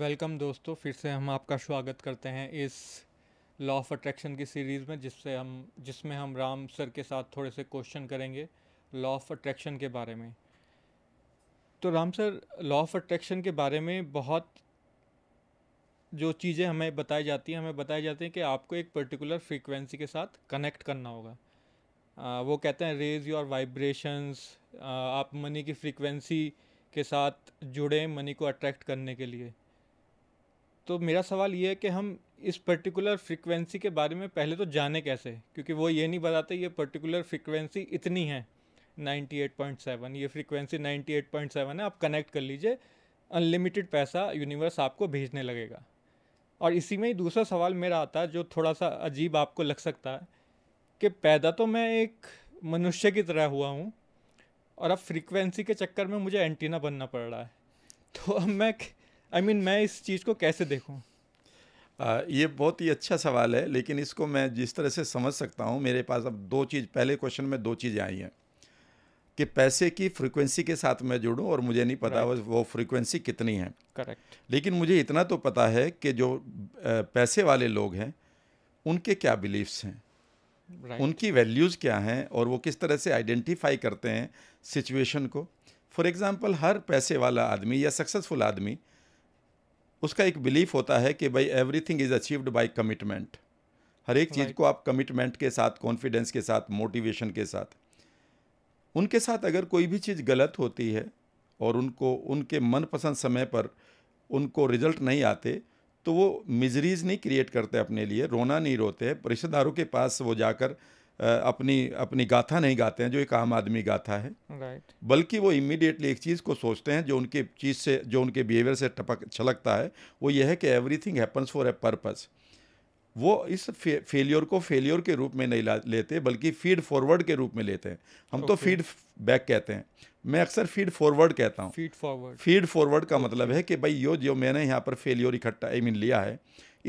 Welcome दोस्तों फिर से हम आपका स्वागत करते हैं इस लॉ ऑफ अट्रैक्शन की सीरीज़ में जिससे हम जिसमें हम राम सर के साथ थोड़े से क्वेश्चन करेंगे लॉ ऑफ अट्रैक्शन के बारे में तो Ram sir law of attraction के बारे में बहुत जो चीज़ें हमें बताई जाती हैं हमें बताई जाती हैं कि आपको एक पर्टिकुलर फ्रीक्वेंसी के साथ कनेक्ट करना होगा आ, वो कहते हैं रेज योर वाइब्रेशंस आप मनी की फ्रीक्वेंसी के साथ जुड़े मनी को अट्रैक्ट करने के लिए तो मेरा सवाल ये है कि हम इस पर्टिकुलर फ्रिक्वेंसी के बारे में पहले तो जाने कैसे क्योंकि वो ये नहीं बताते ये पर्टिकुलर फ्रिक्वेंसी इतनी है 98.7 ये फ्रिक्वेंसी 98.7 है आप कनेक्ट कर लीजिए अनलिमिटेड पैसा यूनिवर्स आपको भेजने लगेगा और इसी में ही दूसरा सवाल मेरा आता है जो थोड़ा सा अजीब आपको लग सकता है कि पैदा तो मैं एक मनुष्य की तरह हुआ हूँ और अब फ्रीक्वेंसी के चक्कर में मुझे एंटीना बनना पड़ रहा है तो अब मैं आई I मीन mean, मैं इस चीज़ को कैसे देखूँ ये बहुत ही अच्छा सवाल है लेकिन इसको मैं जिस तरह से समझ सकता हूँ मेरे पास अब दो चीज़ पहले क्वेश्चन में दो चीज़ें आई हैं कि पैसे की फ्रीक्वेंसी के साथ मैं जुड़ूँ और मुझे नहीं पता right. वो फ्रीक्वेंसी कितनी है करेक्ट लेकिन मुझे इतना तो पता है कि जो पैसे वाले लोग हैं उनके क्या बिलीफ्स हैं right. उनकी वैल्यूज़ क्या हैं और वो किस तरह से आइडेंटिफाई करते हैं सिचुएशन को फॉर एग्ज़ाम्पल हर पैसे वाला आदमी या सक्सेसफुल आदमी उसका एक बिलीफ होता है कि भाई everything is achieved by commitment हर एक चीज़ को आप कमिटमेंट के साथ कॉन्फिडेंस के साथ मोटिवेशन के साथ उनके साथ अगर कोई भी चीज़ गलत होती है और उनको उनके मनपसंद समय पर उनको रिजल्ट नहीं आते तो वो मिजरीज नहीं क्रिएट करते अपने लिए रोना नहीं रोते रिश्तेदारों के पास वो जाकर अपनी अपनी गाथा नहीं गाते हैं जो एक आम आदमी गाथा है right. बल्कि वो इमिडिएटली एक चीज़ को सोचते हैं जो उनके चीज़ से जो उनके बिहेवियर से टपक छलकता है वो ये है कि everything happens for a purpose वो इस फे, फेलियर को फेलियर के रूप में नहीं लेते बल्कि फीड फॉरवर्ड के रूप में लेते हैं हम तो okay. तो फीड बैक कहते हैं मैं अक्सर फीड फॉरवर्ड कहता हूँ फीड फॉरवर्ड फीड फॉरवर्ड का okay. मतलब है कि भाई यो जो मैंने यहाँ पर फेलियर इकट्ठा आई मीन लिया है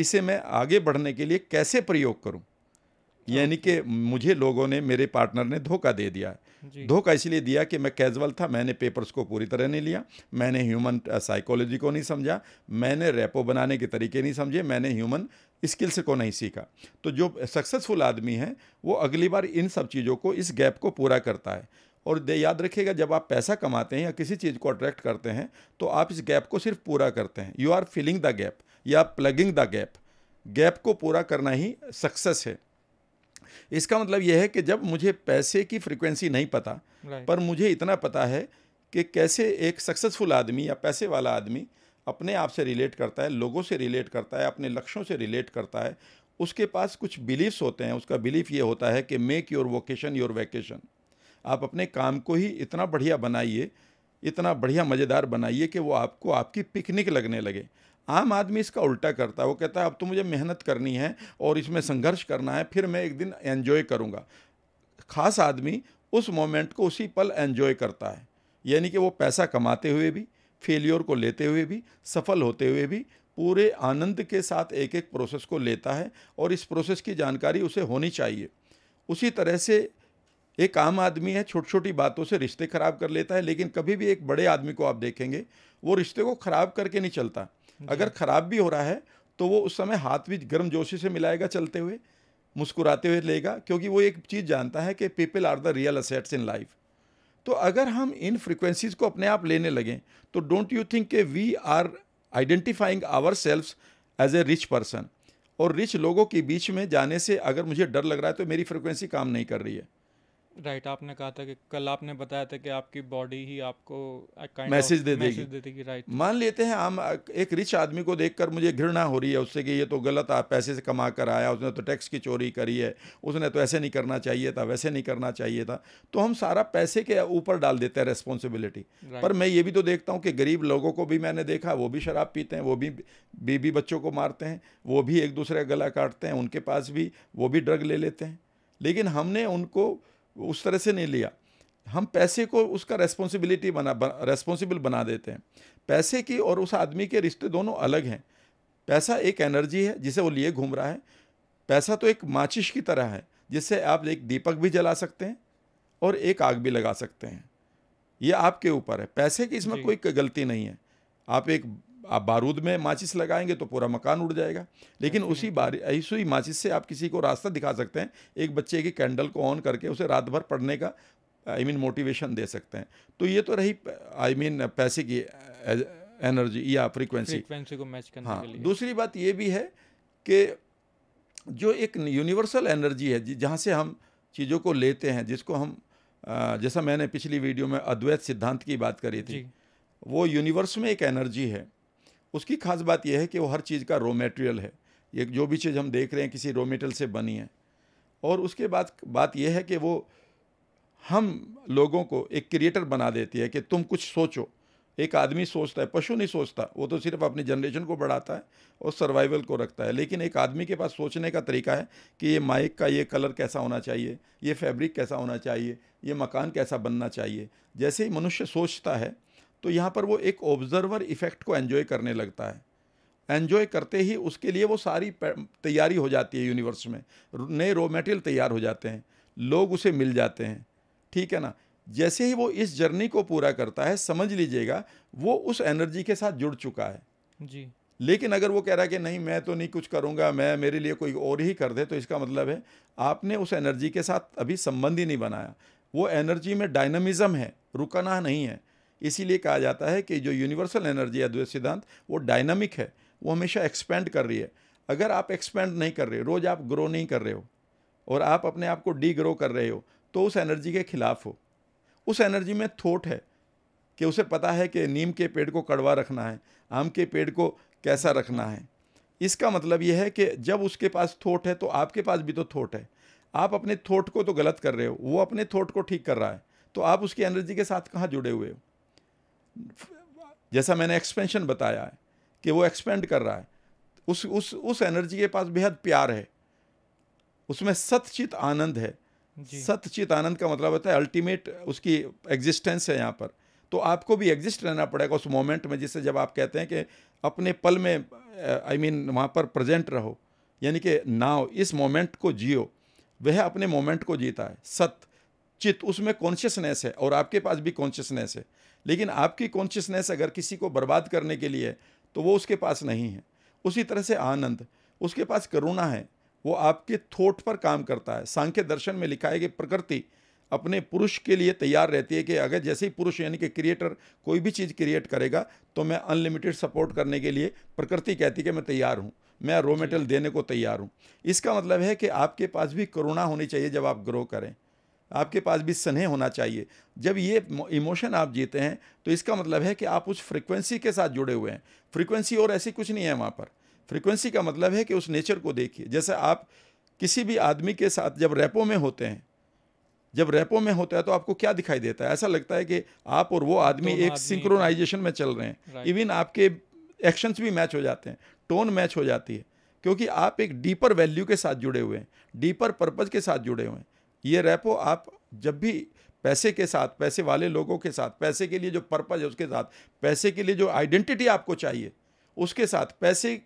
इसे मैं आगे बढ़ने के लिए कैसे प्रयोग करूँ हाँ। यानी कि मुझे लोगों ने मेरे पार्टनर ने धोखा दे दिया धोखा इसलिए दिया कि मैं कैजुअल था मैंने पेपर्स को पूरी तरह नहीं लिया मैंने ह्यूमन साइकोलॉजी को नहीं समझा मैंने रेपो बनाने के तरीके नहीं समझे मैंने ह्यूमन स्किल्स को नहीं सीखा तो जो सक्सेसफुल आदमी है वो अगली बार इन सब चीज़ों को इस गैप को पूरा करता है और दे याद रखिएगा जब आप पैसा कमाते हैं या किसी चीज़ को अट्रैक्ट करते हैं तो आप इस गैप को सिर्फ पूरा करते हैं you are filling the gap या प्लगिंग द गैप गैप को पूरा करना ही सक्सेस है इसका मतलब यह है कि जब मुझे पैसे की फ्रिक्वेंसी नहीं पता पर मुझे इतना पता है कि कैसे एक सक्सेसफुल आदमी या पैसे वाला आदमी अपने आप से रिलेट करता है लोगों से रिलेट करता है अपने लक्ष्यों से रिलेट करता है उसके पास कुछ बिलीफ्स होते हैं उसका बिलीफ ये होता है कि make your vocation your vacation आप अपने काम को ही इतना बढ़िया बनाइए इतना बढ़िया मज़ेदार बनाइए कि वो आपको आपकी पिकनिक लगने लगे आम आदमी इसका उल्टा करता है वो कहता है अब तो मुझे मेहनत करनी है और इसमें संघर्ष करना है फिर मैं एक दिन एन्जॉय करूँगा खास आदमी उस मोमेंट को उसी पल एन्जॉय करता है यानी कि वो पैसा कमाते हुए भी फेलियर को लेते हुए भी सफल होते हुए भी पूरे आनंद के साथ एक एक प्रोसेस को लेता है और इस प्रोसेस की जानकारी उसे होनी चाहिए उसी तरह से एक आम आदमी है छोटी छोटी बातों से रिश्ते ख़राब कर लेता है लेकिन कभी भी एक बड़े आदमी को आप देखेंगे वो रिश्ते को ख़राब करके नहीं चलता अगर हाँ। ख़राब भी हो रहा है तो वो उस समय हाथ भी गर्म जोशी से मिलाएगा चलते हुए मुस्कुराते हुए लेगा क्योंकि वो एक चीज़ जानता है कि people are the real assets in life तो अगर हम इन फ्रिक्वेंसीज़ को अपने आप लेने लगें तो डोंट यू थिंक के we are identifying our self as a rich person और रिच लोगों के बीच में जाने से अगर मुझे डर लग रहा है तो मेरी फ्रिक्वेंसी काम नहीं कर रही है राइट आपने कहा था कि कल आपने बताया था कि आपकी बॉडी ही आपको मैसेज दे देगी दे देगी राइट मान लेते हैं हम एक रिच आदमी को देखकर मुझे घृणा हो रही है उससे कि ये तो गलत आप पैसे से कमा कर आया उसने तो टैक्स की चोरी करी है उसने तो ऐसे नहीं करना चाहिए था वैसे नहीं करना चाहिए था तो हम सारा पैसे के ऊपर डाल देते हैं रेस्पॉन्सिबिलिटी पर मैं ये भी तो देखता हूँ कि गरीब लोगों को भी मैंने देखा वो भी शराब पीते हैं वो भी बीबी बच्चों को मारते हैं वो भी एक दूसरे का गला काटते हैं उनके पास भी वो भी ड्रग ले लेते हैं लेकिन हमने उनको उस तरह से नहीं लिया हम पैसे को उसका रेस्पॉन्सिबिलिटी बना रेस्पॉन्सिबल बना देते हैं पैसे की और उस आदमी के रिश्ते दोनों अलग हैं पैसा एक एनर्जी है जिसे वो लिए घूम रहा है पैसा तो एक माचिस की तरह है जिससे आप एक दीपक भी जला सकते हैं और एक आग भी लगा सकते हैं ये आपके ऊपर है पैसे की इसमें कोई गलती नहीं है आप एक आप बारूद में माचिस लगाएंगे तो पूरा मकान उड़ जाएगा लेकिन उसी बार ऐसी ही माचिस से आप किसी को रास्ता दिखा सकते हैं एक बच्चे की कैंडल को ऑन करके उसे रात भर पढ़ने का आई मीन मोटिवेशन दे सकते हैं तो ये तो रही आई मीन पैसे की एनर्जी या फ्रीक्वेंसी फ्रीक्वेंसी को मैच करने हाँ के लिए। दूसरी बात ये भी है कि जो एक यूनिवर्सल एनर्जी है जहाँ से हम चीज़ों को लेते हैं जिसको हम जैसा मैंने पिछली वीडियो में अद्वैत सिद्धांत की बात करी थी वो यूनिवर्स में एक एनर्जी है उसकी खास बात यह है कि वो हर चीज़ का रॉ मटेरियल है ये जो भी चीज़ हम देख रहे हैं किसी रॉ मेटेरियल से बनी है और उसके बाद बात यह है कि वो हम लोगों को एक क्रिएटर बना देती है कि तुम कुछ सोचो एक आदमी सोचता है पशु नहीं सोचता वो तो सिर्फ अपनी जनरेशन को बढ़ाता है और सर्वाइवल को रखता है लेकिन एक आदमी के पास सोचने का तरीका है कि ये माइक का ये कलर कैसा होना चाहिए ये फैब्रिक कैसा होना चाहिए ये मकान कैसा बनना चाहिए जैसे ही मनुष्य सोचता है तो यहाँ पर वो एक ऑब्जर्वर इफ़ेक्ट को एन्जॉय करने लगता है एन्जॉय करते ही उसके लिए वो सारी तैयारी हो जाती है यूनिवर्स में नए रॉ मेटेरियल तैयार हो जाते हैं लोग उसे मिल जाते हैं ठीक है ना जैसे ही वो इस जर्नी को पूरा करता है समझ लीजिएगा वो उस एनर्जी के साथ जुड़ चुका है जी लेकिन अगर वो कह रहा है कि नहीं मैं तो नहीं कुछ करूँगा मैं मेरे लिए कोई और ही कर दे तो इसका मतलब है आपने उस एनर्जी के साथ अभी संबंध ही नहीं बनाया वो एनर्जी में डायनामिज़म है रुकना नहीं है इसीलिए कहा जाता है कि जो यूनिवर्सल एनर्जी है द्वैत सिद्धांत वो डायनामिक है वो हमेशा एक्सपेंड कर रही है अगर आप एक्सपेंड नहीं कर रहे रोज़ आप ग्रो नहीं कर रहे हो और आप अपने आप को डी ग्रो कर रहे हो तो उस एनर्जी के खिलाफ हो उस एनर्जी में थोट है कि उसे पता है कि नीम के पेड़ को कड़वा रखना है आम के पेड़ को कैसा रखना है इसका मतलब यह है कि जब उसके पास थोट है तो आपके पास भी तो थोट है आप अपने थोट को तो गलत कर रहे हो वो अपने थोट को ठीक कर रहा है तो आप उसकी एनर्जी के साथ कहाँ जुड़े हुए हो जैसा मैंने एक्सपेंशन बताया है कि वो एक्सपेंड कर रहा है उस उस उस एनर्जी के पास बेहद प्यार है उसमें सतचित आनंद है सतचित आनंद का मतलब होता है अल्टीमेट उसकी एग्जिस्टेंस है यहाँ पर तो आपको भी एग्जिस्ट रहना पड़ेगा उस मोमेंट में जिससे जब आप कहते हैं कि अपने पल में आई मीन वहाँ पर प्रेजेंट रहो यानी कि नाव इस मोमेंट को जियो वह अपने मोमेंट को जीता है सत चित उसमें कॉन्शियसनेस है और आपके पास भी कॉन्शियसनेस है लेकिन आपकी कॉन्शियसनेस अगर किसी को बर्बाद करने के लिए तो वो उसके पास नहीं है उसी तरह से आनंद उसके पास करुणा है वो आपके थोट पर काम करता है सांख्य दर्शन में लिखा है कि प्रकृति अपने पुरुष के लिए तैयार रहती है कि अगर जैसे ही पुरुष यानी कि क्रिएटर कोई भी चीज़ क्रिएट करेगा तो मैं अनलिमिटेड सपोर्ट करने के लिए प्रकृति कहती है कि मैं तैयार हूँ मैं रो मेटल देने को तैयार हूँ इसका मतलब है कि आपके पास भी करुणा होनी चाहिए जब आप ग्रो करें आपके पास भी स्नेह होना चाहिए जब ये इमोशन आप जीते हैं तो इसका मतलब है कि आप उस फ्रिक्वेंसी के साथ जुड़े हुए हैं फ्रिक्वेंसी और ऐसी कुछ नहीं है वहाँ पर फ्रिक्वेंसी का मतलब है कि उस नेचर को देखिए जैसे आप किसी भी आदमी के साथ जब रेपो में होते हैं जब रेपो में होता है तो आपको क्या दिखाई देता है ऐसा लगता है कि आप और वो आदमी एक सिंक्रोनाइजेशन में चल रहे हैं इवन आपके एक्शंस भी मैच हो जाते हैं टोन मैच हो जाती है क्योंकि आप एक डीपर वैल्यू के साथ जुड़े हुए हैं डीपर पर्पज के साथ जुड़े हुए हैं ये रेपो आप जब भी पैसे के साथ पैसे वाले लोगों के साथ पैसे के लिए जो पर्पज है उसके साथ पैसे के लिए जो आइडेंटिटी आपको चाहिए उसके साथ पैसे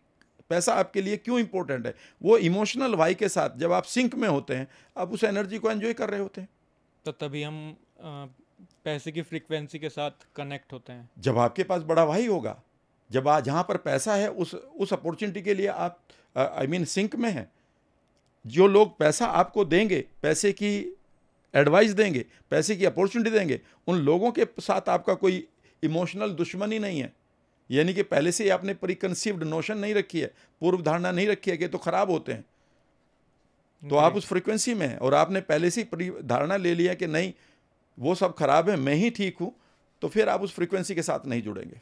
पैसा आपके लिए क्यों इंपॉर्टेंट है वो इमोशनल वाई के साथ जब आप सिंक में होते हैं आप उस एनर्जी को एंजॉय कर रहे होते हैं तो तभी हम पैसे की फ्रीक्वेंसी के साथ कनेक्ट होते हैं जब आपके पास बड़ा वाई होगा जब जहाँ पर पैसा है उस उस अपॉर्चुनिटी के लिए आप आई मीन सिंक में हैं जो लोग पैसा आपको देंगे पैसे की एडवाइस देंगे पैसे की अपॉर्चुनिटी देंगे उन लोगों के साथ आपका कोई इमोशनल दुश्मनी नहीं है यानी कि पहले से ही आपने प्रिकनसीव्ड नोशन नहीं रखी है पूर्व धारणा नहीं रखी है कि तो ख़राब होते हैं तो आप उस फ्रीक्वेंसी में हैं और आपने पहले से ही धारणा ले लिया कि नहीं वो सब खराब है मैं ही ठीक हूँ तो फिर आप उस फ्रीक्वेंसी के साथ नहीं जुड़ेंगे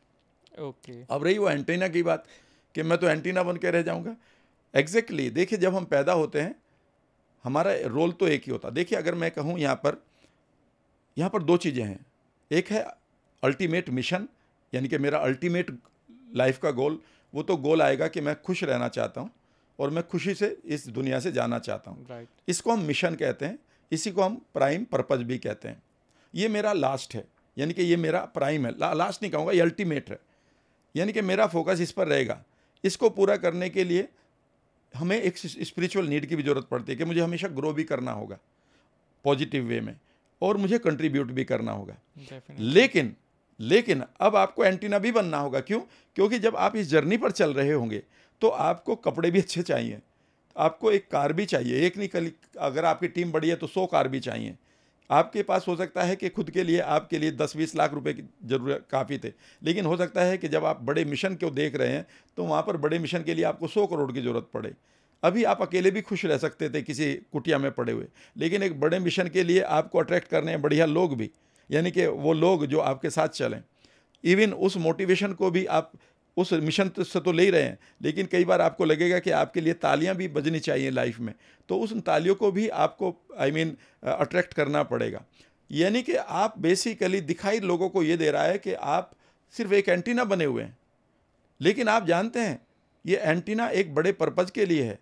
ओके okay. अब रही वो एंटीना की बात कि मैं तो एंटीना बन के रह जाऊँगा एग्जैक्टली exactly, देखिए जब हम पैदा होते हैं हमारा रोल तो एक ही होता है देखिए अगर मैं कहूँ यहाँ पर यहाँ पर दो चीज़ें हैं एक है अल्टीमेट मिशन यानी कि मेरा अल्टीमेट लाइफ का गोल वो तो गोल आएगा कि मैं खुश रहना चाहता हूँ और मैं खुशी से इस दुनिया से जाना चाहता हूँ right. इसको हम मिशन कहते हैं इसी को हम प्राइम पर्पज भी कहते हैं ये मेरा लास्ट है यानी कि ये मेरा प्राइम है ला, लास्ट नहीं कहूँगा ये अल्टीमेट है यानी कि मेरा फोकस इस पर रहेगा इसको पूरा करने के लिए हमें एक स्पिरिचुअल नीड की भी ज़रूरत पड़ती है कि मुझे हमेशा ग्रो भी करना होगा पॉजिटिव वे में और मुझे कंट्रीब्यूट भी करना होगा Definitely. लेकिन लेकिन अब आपको एंटीना भी बनना होगा क्यों क्योंकि जब आप इस जर्नी पर चल रहे होंगे तो आपको कपड़े भी अच्छे चाहिए आपको एक कार भी चाहिए एक नहीं कल अगर आपकी टीम बड़ी है तो सौ कार भी चाहिए आपके पास हो सकता है कि खुद के लिए आपके लिए दस बीस लाख रुपए की जरूरत काफ़ी थे लेकिन हो सकता है कि जब आप बड़े मिशन को देख रहे हैं तो वहाँ पर बड़े मिशन के लिए आपको सौ करोड़ की ज़रूरत पड़े अभी आप अकेले भी खुश रह सकते थे किसी कुटिया में पड़े हुए लेकिन एक बड़े मिशन के लिए आपको अट्रैक्ट करने हैं बढ़िया लोग भी यानी कि वो लोग जो आपके साथ चलें इवन उस मोटिवेशन को भी आप उस मिशन तो- से तो ले ही रहे हैं लेकिन कई बार आपको लगेगा कि आपके लिए तालियां भी बजनी चाहिए लाइफ में तो उस तालियों को भी आपको आई मीन अट्रैक्ट करना पड़ेगा यानी कि आप बेसिकली दिखाई लोगों को ये दे रहा है कि आप सिर्फ एक एंटीना बने हुए हैं लेकिन आप जानते हैं ये एंटीना एक बड़े पर्पज़ के लिए है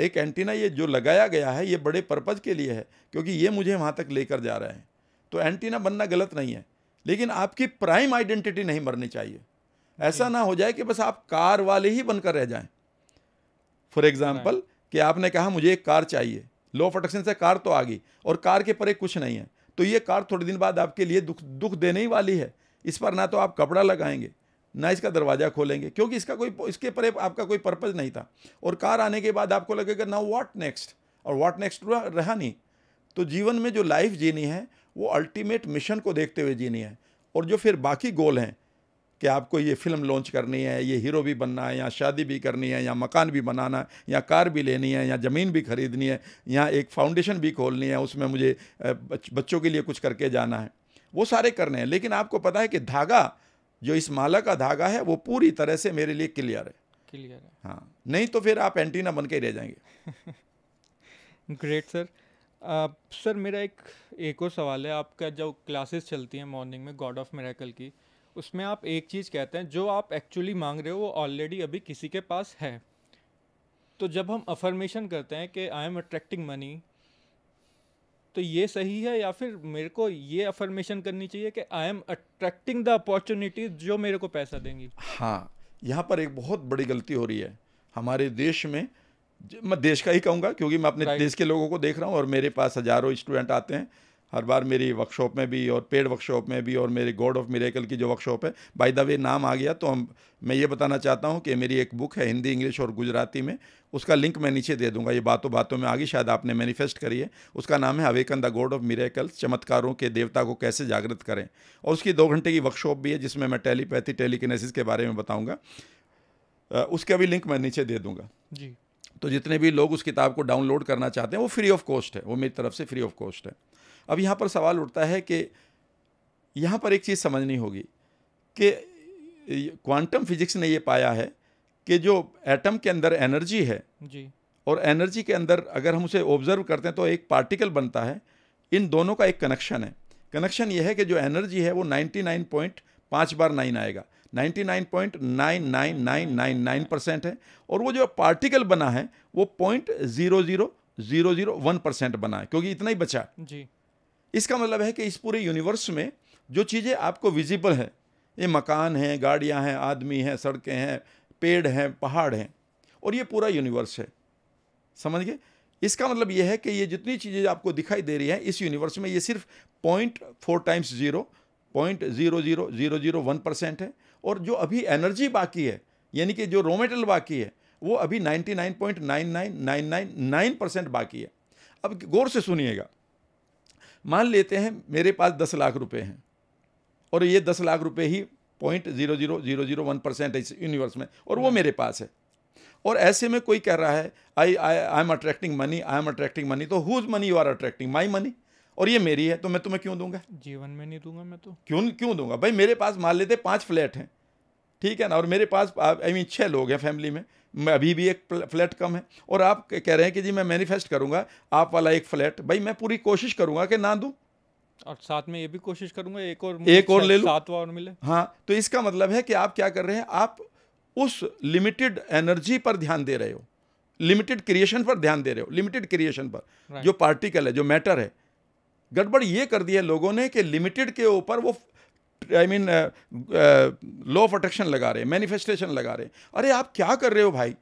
एक एंटीना ये जो लगाया गया है ये बड़े पर्पज़ के लिए है क्योंकि ये मुझे वहाँ तक लेकर जा रहे हैं तो एंटीना बनना गलत नहीं है लेकिन आपकी प्राइम आइडेंटिटी नहीं मरनी चाहिए ऐसा ना हो जाए कि बस आप कार वाले ही बनकर रह जाएं फॉर एग्जाम्पल कि आपने कहा मुझे एक कार चाहिए लो प्रोटेक्शन से कार तो आ गई और कार के परे कुछ नहीं है तो ये कार थोड़े दिन बाद आपके लिए दुख दुख देने ही वाली है इस पर ना तो आप कपड़ा लगाएंगे ना इसका दरवाज़ा खोलेंगे क्योंकि इसका कोई इसके परे आपका कोई पर्पज़ नहीं था और कार आने के बाद आपको लगेगा ना व्हाट नेक्स्ट और वॉट नेक्स्ट रहा नहीं तो जीवन में जो लाइफ जीनी है वो अल्टीमेट मिशन को देखते हुए जीनी है और जो फिर बाकी गोल हैं कि आपको ये फ़िल्म लॉन्च करनी है ये हीरो भी बनना है या शादी भी करनी है या मकान भी बनाना है या कार भी लेनी है या ज़मीन भी ख़रीदनी है या एक फाउंडेशन भी खोलनी है उसमें मुझे बच्चों के लिए कुछ करके जाना है वो सारे करने हैं लेकिन आपको पता है कि धागा जो इस माला का धागा है वो पूरी तरह से मेरे लिए क्लियर है क्लियर है हाँ नहीं तो फिर आप एंटीना बन के रह जाएंगे ग्रेट सर सर मेरा एक एक और सवाल है आपका जो क्लासेस चलती हैं मॉर्निंग में गॉड ऑफ मेरेकल की उसमें आप एक चीज़ कहते हैं जो आप एक्चुअली मांग रहे हो वो ऑलरेडी अभी किसी के पास है तो जब हम अफर्मेशन करते हैं कि आई एम अट्रैक्टिंग मनी तो ये सही है या फिर मेरे को ये अफर्मेशन करनी चाहिए कि I am attracting the opportunity जो मेरे को पैसा देंगी हाँ यहाँ पर एक बहुत बड़ी गलती हो रही है हमारे देश में मैं देश का ही कहूँगा क्योंकि मैं अपने देश के लोगों को देख रहा हूँ और मेरे पास हज़ारों स्टूडेंट आते हैं हर बार मेरी वर्कशॉप में भी और पेड वर्कशॉप में भी और मेरी गॉड ऑफ मिरेकल की जो वर्कशॉप है बाय द वे नाम आ गया तो हम मैं ये बताना चाहता हूँ कि मेरी एक बुक है हिंदी इंग्लिश और गुजराती में उसका लिंक मैं नीचे दे दूंगा ये बातों बातों में आगे शायद आपने मैनिफेस्ट करी है उसका नाम है awaken the god of miracle चमत्कारों के देवता को कैसे जागृत करें और उसकी दो घंटे की वर्कशॉप भी है जिसमें मैं टेलीपैथी टेलीकिनेसिस के बारे में बताऊँगा उसका भी लिंक मैं नीचे दे दूँगा जी तो जितने भी लोग उस किताब को डाउनलोड करना चाहते हैं वो फ्री ऑफ कॉस्ट है वो मेरी तरफ से फ्री ऑफ कॉस्ट है अब यहाँ पर सवाल उठता है कि यहाँ पर एक चीज़ समझनी होगी कि क्वांटम फिजिक्स ने ये पाया है कि जो एटम के अंदर एनर्जी है जी और एनर्जी के अंदर अगर हम उसे ऑब्जर्व करते हैं तो एक पार्टिकल बनता है इन दोनों का एक कनेक्शन है कनेक्शन यह है कि जो एनर्जी है वो 99.5 बार नाइन आएगा 99.99999 परसेंट है और वो जो पार्टिकल बना है वो point zero zero zero zero one percent बना है क्योंकि इतना ही बचा जी इसका मतलब है कि इस पूरे यूनिवर्स में जो चीज़ें आपको विजिबल हैं ये मकान हैं गाड़ियाँ हैं आदमी हैं सड़कें हैं पेड़ हैं पहाड़ हैं और ये पूरा यूनिवर्स है समझ गए इसका मतलब ये है कि ये जितनी चीज़ें आपको दिखाई दे रही हैं इस यूनिवर्स में ये सिर्फ point four times zero point zero zero zero zero one percent है और जो अभी एनर्जी बाकी है यानी कि जो रॉ मेटेरियल बाकी है वो अभी ninety nine point nine nine nine nine nine percent बाकी है अब गौर से सुनिएगा मान लेते हैं मेरे पास दस लाख रुपए हैं और ये दस लाख रुपए ही point zero zero zero zero one percent है इस यूनिवर्स में और वो hmm. मेरे पास है और ऐसे में कोई कह रहा है I I I am attracting money I am attracting money तो whose money you are attracting my money और ये मेरी है तो मैं तुम्हें क्यों दूंगा जीवन में नहीं दूंगा मैं तो क्यों क्यों दूंगा भाई मेरे पास मान लेते पाँच फ्लैट हैं ठीक है ना और मेरे पास आई मीन छः लोग हैं फैमिली में अभी भी एक फ्लैट कम है और आप कह रहे हैं कि जी मैं मैनिफेस्ट करूंगा आप वाला एक फ्लैट भाई मैं पूरी कोशिश करूंगा कि ना दूं और साथ में ये भी कोशिश करूंगा एक और एक और ले लो सातवा और मिले हाँ तो इसका मतलब है कि आप क्या कर रहे हैं आप उस लिमिटेड एनर्जी पर ध्यान दे रहे हो लिमिटेड क्रिएशन पर ध्यान दे रहे हो लिमिटेड क्रिएशन पर जो पार्टिकल है जो मैटर है गड़बड़ ये कर दिया है लोगों ने कि लिमिटेड के ऊपर वो I mean law of attraction लगा रहे हैं मैनिफेस्टेशन लगा रहे हैं अरे आप क्या कर रहे हो भाई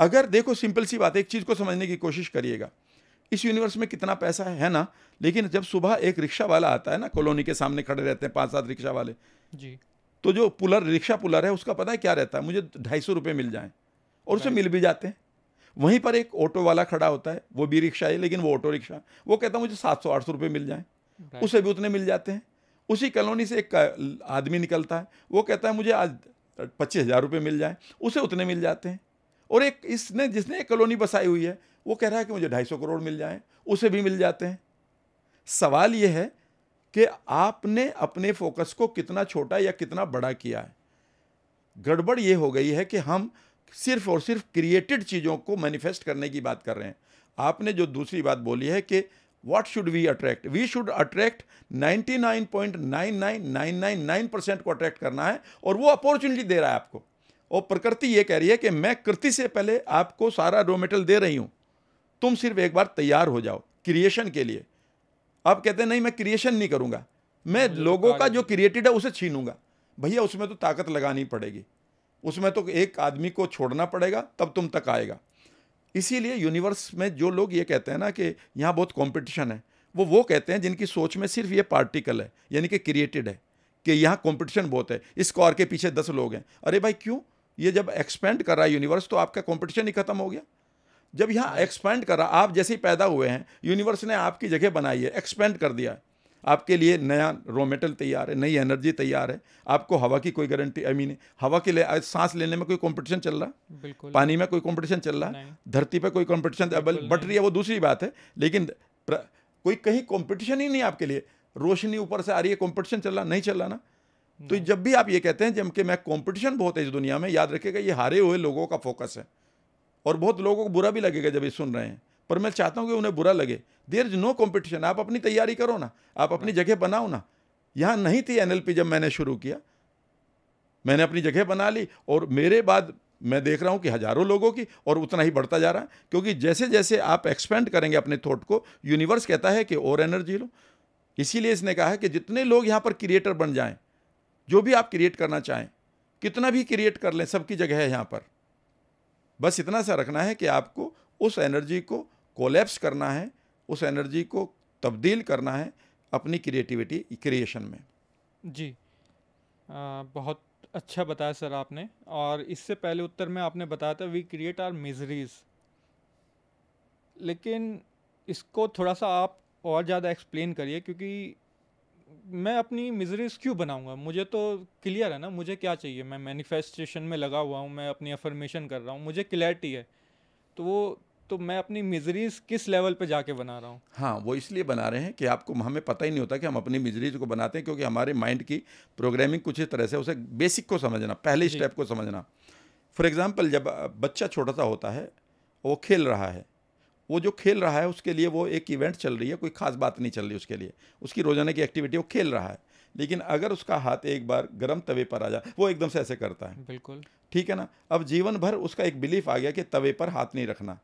अगर देखो सिंपल सी बात है एक चीज़ को समझने की कोशिश करिएगा इस यूनिवर्स में कितना पैसा है, है ना लेकिन जब सुबह एक रिक्शा वाला आता है ना कॉलोनी के सामने खड़े रहते हैं पाँच सात रिक्शा वाले जी तो जो पुलर रिक्शा पुलर है उसका पता है क्या रहता है मुझे ढाई सौ रुपये मिल जाएँ और उसे मिल भी जाते हैं वहीं पर एक ऑटो वाला खड़ा होता है वो भी रिक्शा है लेकिन वो ऑटो रिक्शा वो कहता है मुझे सात सौ आठ सौ रुपये मिल जाएँ उसे भी उतने मिल जाते हैं उसी कॉलोनी से एक आदमी निकलता है वो कहता है मुझे आज पच्चीस हज़ार रुपये मिल जाए उसे उतने मिल जाते हैं और एक इसने जिसने एक कॉलोनी बसाई हुई है वो कह रहा है कि मुझे ढाई सौ करोड़ मिल जाए उसे भी मिल जाते हैं सवाल ये है कि आपने अपने फोकस को कितना छोटा या कितना बड़ा किया है गड़बड़ ये हो गई है कि हम सिर्फ और सिर्फ क्रिएटेड चीज़ों को मैनिफेस्ट करने की बात कर रहे हैं आपने जो दूसरी बात बोली है कि what should we attract we should attract 99.99999% को अट्रैक्ट करना है और वो अपॉर्चुनिटी दे रहा है आपको और प्रकृति ये कह रही है कि मैं कृति से पहले आपको सारा रॉ मेटेरियल दे रही हूँ तुम सिर्फ एक बार तैयार हो जाओ क्रिएशन के लिए आप कहते हैं नहीं मैं क्रिएशन नहीं करूँगा मैं तो लोगों का जो क्रिएटेड है उसे छीनूंगा भैया उसमें तो ताकत लगानी पड़ेगी उसमें तो एक आदमी को छोड़ना पड़ेगा तब तुम तक आएगा इसीलिए यूनिवर्स में जो लोग ये कहते हैं ना कि यहाँ बहुत कंपटीशन है वो वो कहते हैं जिनकी सोच में सिर्फ ये पार्टिकल है यानी कि क्रिएटेड है कि यहाँ कंपटीशन बहुत है इस कॉर के पीछे दस लोग हैं अरे भाई क्यों ये जब एक्सपेंड कर रहा है यूनिवर्स तो आपका कॉम्पिटिशन ही खत्म हो गया जब यहाँ एक्सपेंड कर रहा आप जैसे ही पैदा हुए हैं यूनिवर्स ने आपकी जगह बनाई है एक्सपेंड कर दिया है आपके लिए नया रॉ मेटल तैयार है नई एनर्जी तैयार है आपको हवा की कोई गारंटी आई मीन हवा के लिए सांस लेने में कोई कंपटीशन चल रहा है पानी में कोई कंपटीशन चल रहा है धरती पर कोई कंपटीशन बट रही है वो दूसरी बात है लेकिन कोई कहीं कंपटीशन ही नहीं आपके लिए रोशनी ऊपर से आ रही है कॉम्पिटिशन चल रहा नहीं चल रहा ना तो जब भी आप ये कहते हैं जबकि मैं कॉम्पिटिशन बहुत है इस दुनिया में याद रखेगा ये हारे हुए लोगों का फोकस है और बहुत लोगों को बुरा भी लगेगा जब ये सुन रहे हैं पर मैं चाहता हूँ कि उन्हें बुरा लगे देर इज नो कॉम्पिटिशन आप अपनी तैयारी करो ना आप अपनी जगह बनाओ ना यहाँ नहीं थी एन जब मैंने शुरू किया मैंने अपनी जगह बना ली और मेरे बाद मैं देख रहा हूँ कि हज़ारों लोगों की और उतना ही बढ़ता जा रहा है क्योंकि जैसे जैसे आप एक्सपेंड करेंगे अपने थॉट को यूनिवर्स कहता है कि और एनर्जी लो इसीलिए इसने कहा है कि जितने लोग यहाँ पर क्रिएटर बन जाएं जो भी आप क्रिएट करना चाहें कितना भी क्रिएट कर लें सबकी जगह है यहाँ पर बस इतना सा रखना है कि आपको उस एनर्जी को कोलेप्स करना है उस एनर्जी को तब्दील करना है अपनी क्रिएटिविटी क्रिएशन में जी आ, बहुत अच्छा बताया सर आपने और इससे पहले उत्तर में आपने बताया था वी क्रिएट आर मिजरीज लेकिन इसको थोड़ा सा आप और ज़्यादा एक्सप्लेन करिए क्योंकि मैं अपनी मिजरीज क्यों बनाऊंगा मुझे तो क्लियर है ना मुझे क्या चाहिए मैं मैनिफेस्टेशन में लगा हुआ हूँ मैं अपनी अफर्मेशन कर रहा हूँ मुझे क्लैरिटी है तो वो तो मैं अपनी मिजरीज किस लेवल पे जाके बना रहा हूँ हाँ वो इसलिए बना रहे हैं कि आपको हमें पता ही नहीं होता कि हम अपनी मिजरीज को बनाते हैं क्योंकि हमारे माइंड की प्रोग्रामिंग कुछ इस तरह से उसे बेसिक को समझना पहले स्टेप को समझना फॉर एग्ज़ाम्पल जब बच्चा छोटा सा होता है वो खेल रहा है वो जो खेल रहा है उसके लिए वो एक इवेंट चल रही है कोई खास बात नहीं चल रही उसके लिए उसकी रोजाना की एक्टिविटी वो खेल रहा है लेकिन अगर उसका हाथ एक बार गर्म तवे पर आ जाए वो एकदम से ऐसे करता है बिल्कुल ठीक है ना अब जीवन भर उसका एक बिलीफ आ गया कि तवे पर हाथ नहीं रखना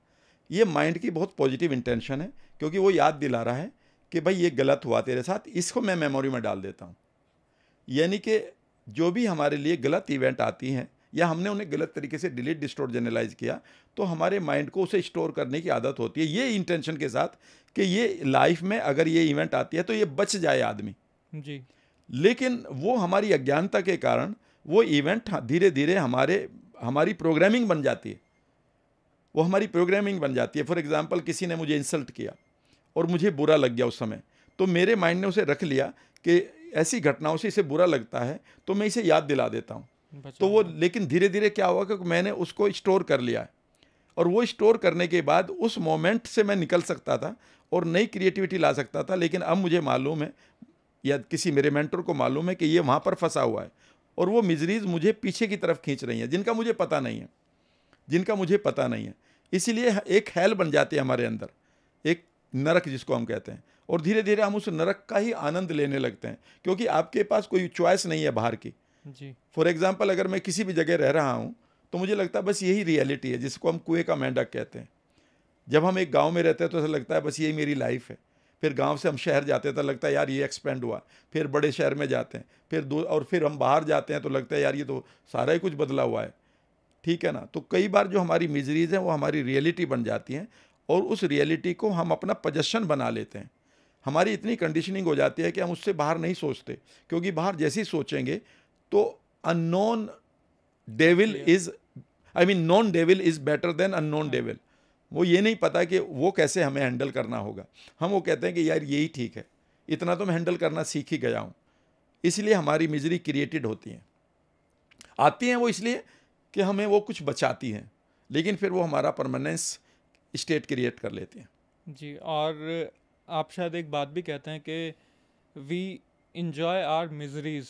ये माइंड की बहुत पॉजिटिव इंटेंशन है क्योंकि वो याद दिला रहा है कि भाई ये गलत हुआ तेरे साथ इसको मैं मेमोरी में डाल देता हूँ यानी कि जो भी हमारे लिए गलत इवेंट आती हैं या हमने उन्हें गलत तरीके से डिलीट डिस्टोर जनरलाइज किया तो हमारे माइंड को उसे स्टोर करने की आदत होती है ये इंटेंशन के साथ कि ये लाइफ में अगर ये इवेंट आती है तो ये बच जाए आदमी जी लेकिन वो हमारी अज्ञानता के कारण वो इवेंट धीरे धीरे हमारे हमारी प्रोग्रामिंग बन जाती है वो हमारी प्रोग्रामिंग बन जाती है फॉर एग्ज़ाम्पल किसी ने मुझे इंसल्ट किया और मुझे बुरा लग गया उस समय तो मेरे माइंड ने उसे रख लिया कि ऐसी घटनाओं से इसे बुरा लगता है तो मैं इसे याद दिला देता हूँ तो वो लेकिन धीरे धीरे क्या हुआ क्योंकि मैंने उसको स्टोर कर लिया है और वो स्टोर करने के बाद उस मोमेंट से मैं निकल सकता था और नई क्रिएटिविटी ला सकता था लेकिन अब मुझे मालूम है या किसी मेरे मेंटर को मालूम है कि ये वहाँ पर फंसा हुआ है और वो मिजरीज मुझे पीछे की तरफ खींच रही हैं जिनका मुझे पता नहीं है जिनका मुझे पता नहीं है इसीलिए एक हैल बन जाती है हमारे अंदर एक नरक जिसको हम कहते हैं और धीरे धीरे हम उस नरक का ही आनंद लेने लगते हैं क्योंकि आपके पास कोई चॉइस नहीं है बाहर की जी फॉर एग्जाम्पल अगर मैं किसी भी जगह रह रहा हूँ तो मुझे लगता है बस यही रियलिटी है जिसको हम कुएं का मेंढक कहते हैं जब हम एक गाँव में रहते हैं तो ऐसा लगता है बस यही मेरी लाइफ है फिर गांव से हम शहर जाते हैं तो लगता है यार ये एक्सपेंड हुआ फिर बड़े शहर में जाते हैं फिर दो और फिर हम बाहर जाते हैं तो लगता है यार ये तो सारा ही कुछ बदला हुआ है ठीक है ना तो कई बार जो हमारी मिजरीज हैं वो हमारी रियलिटी बन जाती हैं और उस रियलिटी को हम अपना पजेशन बना लेते हैं हमारी इतनी कंडीशनिंग हो जाती है कि हम उससे बाहर नहीं सोचते क्योंकि बाहर जैसे ही सोचेंगे तो unknown devil is I mean known devil is better than unknown devil वो ये नहीं पता कि वो कैसे हमें हैंडल करना होगा हम वो कहते हैं कि यार यही ठीक है इतना तो मैं हैंडल करना सीख ही गया हूँ इसलिए हमारी मिजरी क्रिएटेड होती हैं आती हैं वो इसलिए कि हमें वो कुछ बचाती हैं लेकिन फिर वो हमारा परमानेंस स्टेट क्रिएट कर लेते हैं जी और आप शायद एक बात भी कहते हैं कि we enjoy our miseries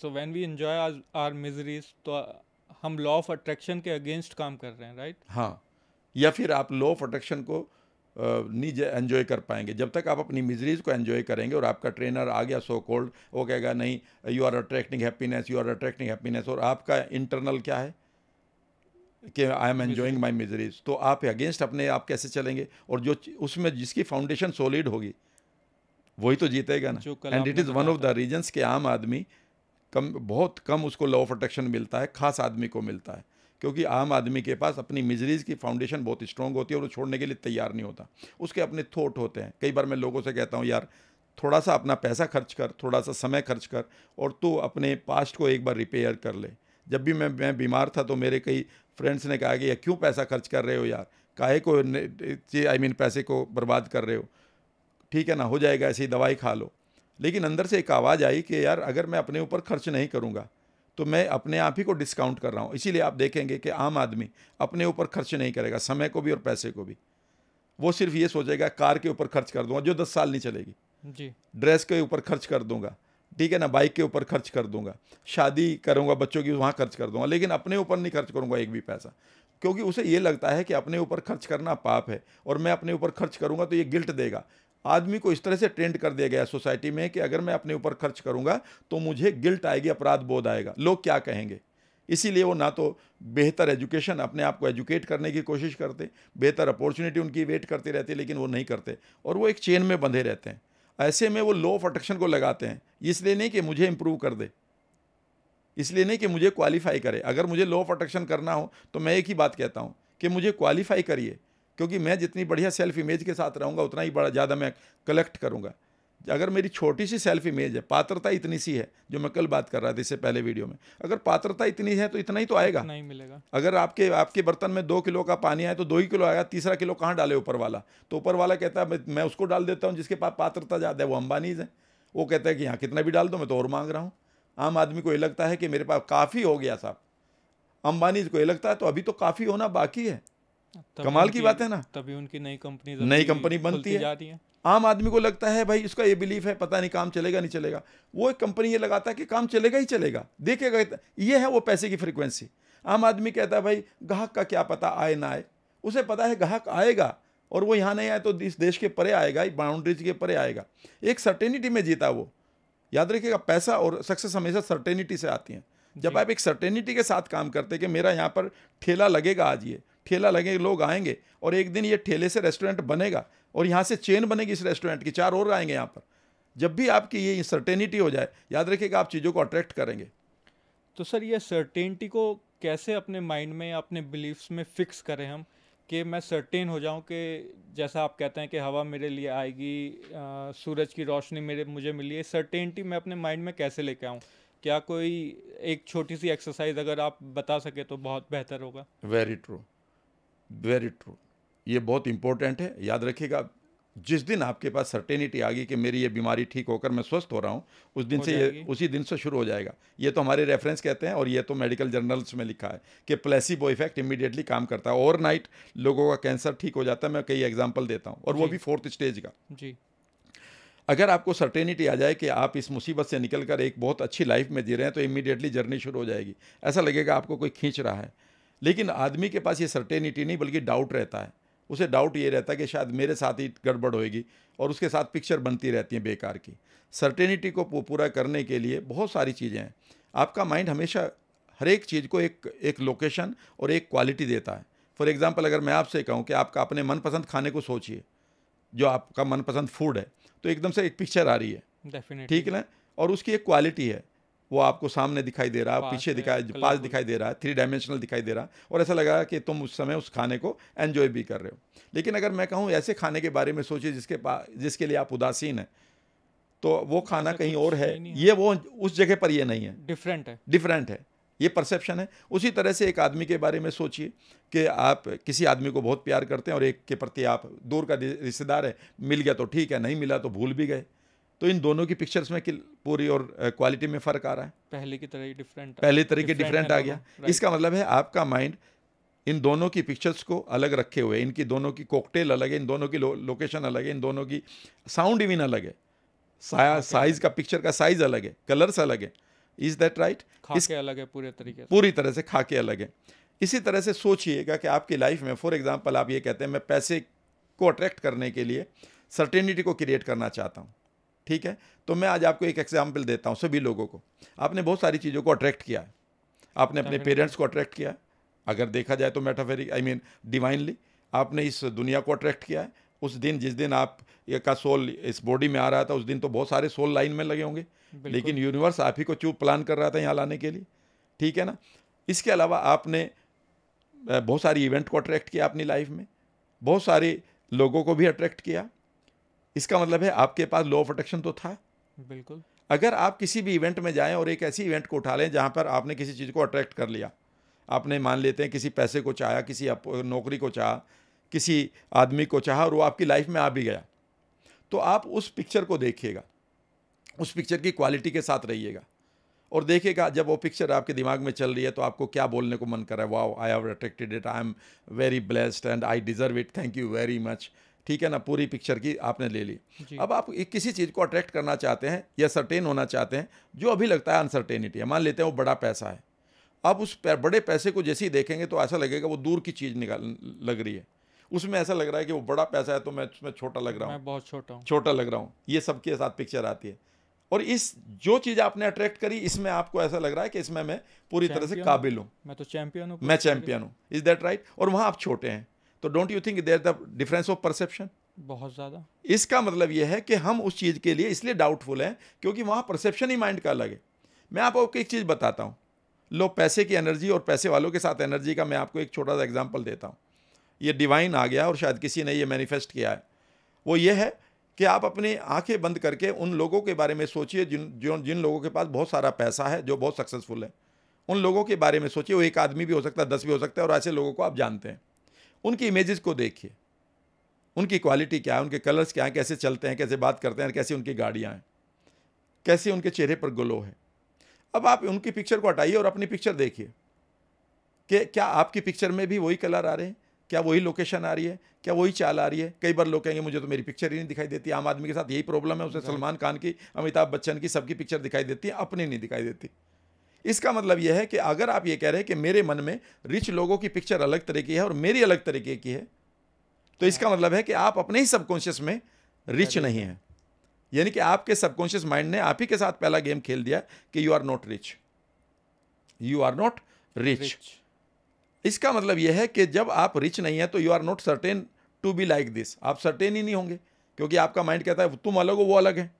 so when we enjoy our miseries तो हम लॉ ऑफ अट्रैक्शन के अगेंस्ट काम कर रहे हैं राइट right? हाँ या फिर आप लॉ ऑफ अट्रैक्शन को नहीं एन्जॉय कर पाएंगे जब तक आप अपनी मिजरीज को एन्जॉय करेंगे और आपका ट्रेनर आ गया सो कोल्ड वो कहेगा नहीं you are attracting happiness you are attracting happiness और आपका इंटरनल क्या है कि I am enjoying my miseries तो आप अगेंस्ट अपने आप कैसे चलेंगे और जो उसमें जिसकी फाउंडेशन सॉलिड होगी वही तो जीतेगा ना and it is one of the reasons के आम आदमी कम बहुत कम उसको लॉ ऑफ अट्रैक्शन मिलता है खास आदमी को मिलता है क्योंकि आम आदमी के पास अपनी मिजरीज़ की फाउंडेशन बहुत स्ट्रॉन्ग होती है और वो छोड़ने के लिए तैयार नहीं होता उसके अपने थॉट होते हैं कई बार मैं लोगों से कहता हूँ यार थोड़ा सा अपना पैसा खर्च कर थोड़ा सा समय खर्च कर और तू अपने पास्ट को एक बार रिपेयर कर ले जब भी मैं मैं बीमार था तो मेरे कई फ्रेंड्स ने कहा कि यार क्यों पैसा खर्च कर रहे हो यार काहे को आई मीन पैसे को बर्बाद कर रहे हो ठीक है ना हो जाएगा ऐसी दवाई खा लो लेकिन अंदर से एक आवाज़ आई कि यार अगर मैं अपने ऊपर खर्च नहीं करूँगा तो मैं अपने आप ही को डिस्काउंट कर रहा हूँ इसीलिए आप देखेंगे कि आम आदमी अपने ऊपर खर्च नहीं करेगा समय को भी और पैसे को भी वो सिर्फ ये सोचेगा कार के ऊपर खर्च कर दूंगा जो दस साल नहीं चलेगी जी ड्रेस के ऊपर खर्च कर दूंगा ठीक है ना बाइक के ऊपर खर्च कर दूंगा शादी करूंगा बच्चों की वहाँ खर्च कर दूंगा लेकिन अपने ऊपर नहीं खर्च करूंगा एक भी पैसा क्योंकि उसे ये लगता है कि अपने ऊपर खर्च करना पाप है और मैं अपने ऊपर खर्च करूंगा तो ये गिल्ट देगा आदमी को इस तरह से ट्रेंड कर दिया गया सोसाइटी में कि अगर मैं अपने ऊपर खर्च करूंगा तो मुझे गिल्ट आएगी अपराध बोध आएगा लोग क्या कहेंगे इसीलिए वो ना तो बेहतर एजुकेशन अपने आप को एजुकेट करने की कोशिश करते बेहतर अपॉर्चुनिटी उनकी वेट करती रहती लेकिन वो नहीं करते और वो एक चेन में बंधे रहते हैं ऐसे में वो लो ऑफ अट्रैक्शन को लगाते हैं इसलिए नहीं कि मुझे इम्प्रूव कर दे इसलिए नहीं कि मुझे क्वालिफाई करे अगर मुझे लो ऑफ अट्रैक्शन करना हो तो मैं एक ही बात कहता हूँ कि मुझे क्वालिफाई करिए क्योंकि मैं जितनी बढ़िया सेल्फ इमेज के साथ रहूँगा उतना ही बड़ा ज़्यादा मैं कलेक्ट करूँगा अगर मेरी छोटी सी सेल्फ इमेज है पात्रता इतनी सी है जो मैं कल बात कर रहा था इससे पहले वीडियो में अगर पात्रता इतनी है तो इतना ही तो आएगा नहीं मिलेगा अगर आपके आपके बर्तन में दो किलो का पानी आए तो दो ही किलो आएगा तीसरा किलो कहाँ डाले ऊपर वाला तो ऊपर वाला कहता है मैं उसको डाल देता हूँ जिसके पास पात्रता ज़्यादा है वो अंबानीज है वो कहता है कि यहाँ कितना भी डाल दो मैं तो और मांग रहा हूँ आम आदमी को ये लगता है कि मेरे पास काफ़ी हो गया साहब अंबानीज को ये लगता है तो अभी तो काफ़ी होना बाकी है कमाल की बात है ना तभी उनकी नई कंपनी नई कंपनी बनती है, आम आदमी को लगता है भाई इसका ये बिलीफ है पता नहीं काम चलेगा नहीं चलेगा वो एक कंपनी ये लगाता है कि काम चलेगा ही चलेगा देखेगा ये है वो पैसे की फ्रिक्वेंसी आम आदमी कहता है भाई ग्राहक का क्या पता आए ना आए उसे पता है ग्राहक आएगा और वो यहाँ नहीं आए तो इस देश के परे आएगा बाउंड्रीज के परे आएगा एक सर्टेनिटी में जीता वो याद रखिएगा पैसा और सक्सेस हमेशा सर्टेनिटी से आती हैं जब आप एक सर्टेनिटी के साथ काम करते कि मेरा यहाँ पर ठेला लगेगा आज ये ठेला लगे लोग आएंगे और एक दिन ये ठेले से रेस्टोरेंट बनेगा और यहाँ से चेन बनेगी इस रेस्टोरेंट की चार और आएंगे यहाँ पर जब भी आपकी ये सर्टेनिटी हो जाए याद रखिएगा आप चीज़ों को अट्रैक्ट करेंगे तो सर ये सर्टेनिटी को कैसे अपने माइंड में अपने बिलीफ्स में फिक्स करें हम कि मैं सर्टेन हो जाऊं कि जैसा आप कहते हैं कि हवा मेरे लिए आएगी आ, सूरज की रोशनी मेरे मुझे मिली है सर्टेनिटी मैं अपने माइंड में कैसे लेके आऊं क्या कोई एक छोटी सी एक्सरसाइज अगर आप बता सके तो बहुत बेहतर होगा वेरी ट्रू वेरी ट्रू ये बहुत इंपॉर्टेंट है याद रखिएगा जिस दिन आपके पास सर्टेनिटी आ गई कि मेरी ये बीमारी ठीक होकर मैं स्वस्थ हो रहा हूँ उस दिन से ये उसी दिन से शुरू हो जाएगा ये तो हमारे रेफरेंस कहते हैं और ये तो मेडिकल जर्नल्स में लिखा है कि प्लेसिबो इफेक्ट इमीडिएटली काम करता है ओवर नाइट लोगों का कैंसर ठीक हो जाता है मैं कई एग्जाम्पल देता हूँ और वो भी फोर्थ स्टेज का जी अगर आपको सर्टेनिटी आ जाए कि आप इस मुसीबत से निकल कर एक बहुत अच्छी लाइफ में जी रहे हैं तो इमीडिएटली जर्नी शुरू हो जाएगी ऐसा लगेगा आपको कोई खींच रहा है लेकिन आदमी के पास ये सर्टेनिटी नहीं बल्कि डाउट रहता है उसे डाउट ये रहता है कि शायद मेरे साथ ही गड़बड़ होएगी और उसके साथ पिक्चर बनती रहती हैं बेकार की सर्टेनिटी को पूरा करने के लिए बहुत सारी चीज़ें हैं आपका माइंड हमेशा हर एक चीज़ को एक एक लोकेशन और एक क्वालिटी देता है फॉर एग्ज़ाम्पल अगर मैं आपसे कहूँ कि आपका अपने मनपसंद खाने को सोचिए जो आपका मनपसंद फूड है तो एकदम से एक पिक्चर आ रही है ठीक है ना और उसकी एक क्वालिटी है वो आपको सामने दिखाई दे रहा है पीछे दिखाई पास दिखाई दे रहा है थ्री डायमेंशनल दिखाई दे रहा है और ऐसा लगा कि तुम उस समय उस खाने को एन्जॉय भी कर रहे हो लेकिन अगर मैं कहूँ ऐसे खाने के बारे में सोचिए जिसके पास जिसके लिए आप उदासीन हैं तो वो खाना कहीं और है ये वो उस जगह पर ये नहीं है डिफरेंट है डिफरेंट है ये परसेप्शन है उसी तरह से एक आदमी के बारे में सोचिए कि आप किसी आदमी को बहुत प्यार करते हैं और एक के प्रति आप दूर का रिश्तेदार है मिल गया तो ठीक है नहीं मिला तो भूल भी गए तो इन दोनों की पिक्चर्स में पूरी और क्वालिटी में फ़र्क आ रहा है पहले की तरह डिफरेंट पहले तरीके डिफरेंट आ गया इसका मतलब है आपका माइंड इन दोनों की पिक्चर्स को अलग रखे हुए इनकी दोनों की कोकटेल अलग है इन दोनों की लो, लोकेशन अलग है इन दोनों की साउंड इवन अलग है साया साइज का पिक्चर का साइज अलग है कलर्स अलग है इज दैट राइट इसके अलग है पूरे तरीके पूरी तरह से खा के अलग है इसी तरह से सोचिएगा कि आपकी लाइफ में फॉर एग्जाम्पल आप ये कहते हैं मैं पैसे को अट्रैक्ट करने के लिए सर्टेनिटी को क्रिएट करना चाहता हूँ ठीक है तो मैं आज आपको एक एग्जाम्पल देता हूँ सभी लोगों को आपने बहुत सारी चीज़ों को अट्रैक्ट किया है आपने अपने पेरेंट्स को अट्रैक्ट किया है अगर देखा जाए तो मेटाफेरिक आई मीन डिवाइनली आपने इस दुनिया को अट्रैक्ट किया है उस दिन जिस दिन आप का सोल इस बॉडी में आ रहा था उस दिन तो बहुत सारे सोल लाइन में लगे होंगे लेकिन यूनिवर्स आप ही को चूप प्लान कर रहा था यहाँ लाने के लिए ठीक है ना इसके अलावा आपने बहुत सारी इवेंट को अट्रैक्ट किया अपनी लाइफ में बहुत सारे लोगों को भी अट्रैक्ट किया इसका मतलब है आपके पास लॉ प्रोटेक्शन तो था बिल्कुल अगर आप किसी भी इवेंट में जाएं और एक ऐसी इवेंट को उठा लें जहां पर आपने किसी चीज़ को अट्रैक्ट कर लिया आपने मान लेते हैं किसी पैसे को चाहा किसी नौकरी को चाहा किसी आदमी को चाहा और वो आपकी लाइफ में आ भी गया तो आप उस पिक्चर को देखिएगा उस पिक्चर की क्वालिटी के साथ रहिएगा और देखिएगा जब वो पिक्चर आपके दिमाग में चल रही है तो आपको क्या बोलने को मन कर रहा है wow I have attracted it I am very blessed and I deserve it thank you very much ठीक है ना पूरी पिक्चर की आपने ले ली अब आप एक किसी चीज़ को अट्रैक्ट करना चाहते हैं या सर्टेन होना चाहते हैं जो अभी लगता है अनसर्टेनिटी है मान लेते हैं वो बड़ा पैसा है अब उस बड़े पैसे को जैसे ही देखेंगे तो ऐसा लगेगा वो दूर की चीज़ निकाल लग रही है उसमें ऐसा लग रहा है कि वो बड़ा पैसा है तो मैं उसमें छोटा लग रहा हूँ बहुत छोटा हूँ छोटा लग रहा हूँ ये सबके साथ पिक्चर आती है और इस जो चीज़ आपने अट्रैक्ट करी इसमें आपको ऐसा लग रहा है कि इसमें मैं पूरी तरह से काबिल हूँ मैं तो चैंपियन हूँ मैं चैंपियन हूँ इज़ दैट राइट और वहाँ आप छोटे हैं तो don't you think there the difference of perception बहुत ज़्यादा इसका मतलब यह है कि हम उस चीज़ के लिए इसलिए डाउटफुल हैं क्योंकि वहाँ परसेप्शन ही माइंड का अलग है मैं आपको एक चीज़ बताता हूँ लो पैसे की एनर्जी और पैसे वालों के साथ एनर्जी का मैं आपको एक छोटा सा एग्जाम्पल देता हूँ ये डिवाइन आ गया और शायद किसी ने ये मैनिफेस्ट किया है वो ये है कि आप अपनी आंखें बंद करके उन लोगों के बारे में सोचिए जिन जो जिन लोगों के पास बहुत सारा पैसा है जो बहुत सक्सेसफुल है उन लोगों के बारे में सोचिए वो एक आदमी भी हो सकता है दस भी हो सकता है और ऐसे लोगों को आप जानते हैं उनकी इमेजेस को देखिए उनकी क्वालिटी क्या है उनके कलर्स क्या हैं कैसे चलते हैं कैसे बात करते हैं कैसी उनकी गाड़ियाँ हैं कैसे उनके चेहरे पर ग्लो है अब आप उनकी पिक्चर को हटाइए और अपनी पिक्चर देखिए कि क्या आपकी पिक्चर में भी वही कलर आ रहे हैं क्या वही लोकेशन आ रही है क्या वही चाल आ रही है कई बार लोग कहेंगे मुझे तो मेरी पिक्चर ही नहीं दिखाई देती आम आदमी के साथ यही प्रॉब्लम है उसे सलमान खान की अमिताभ बच्चन की सबकी पिक्चर दिखाई देती है अपनी नहीं दिखाई देती इसका मतलब यह है कि अगर आप ये कह रहे हैं कि मेरे मन में रिच लोगों की पिक्चर अलग तरह की है और मेरी अलग तरीके की है तो इसका हाँ। मतलब है कि आप अपने ही सबकॉन्शियस में रिच नहीं हैं यानी कि आपके सबकॉन्शियस माइंड ने आप ही के साथ पहला गेम खेल दिया कि you are not rich you are not rich इसका मतलब यह है कि जब आप रिच नहीं है तो you are not certain to be like this आप सर्टेन ही नहीं होंगे क्योंकि आपका माइंड कहता है तुम अलग हो वो अलग है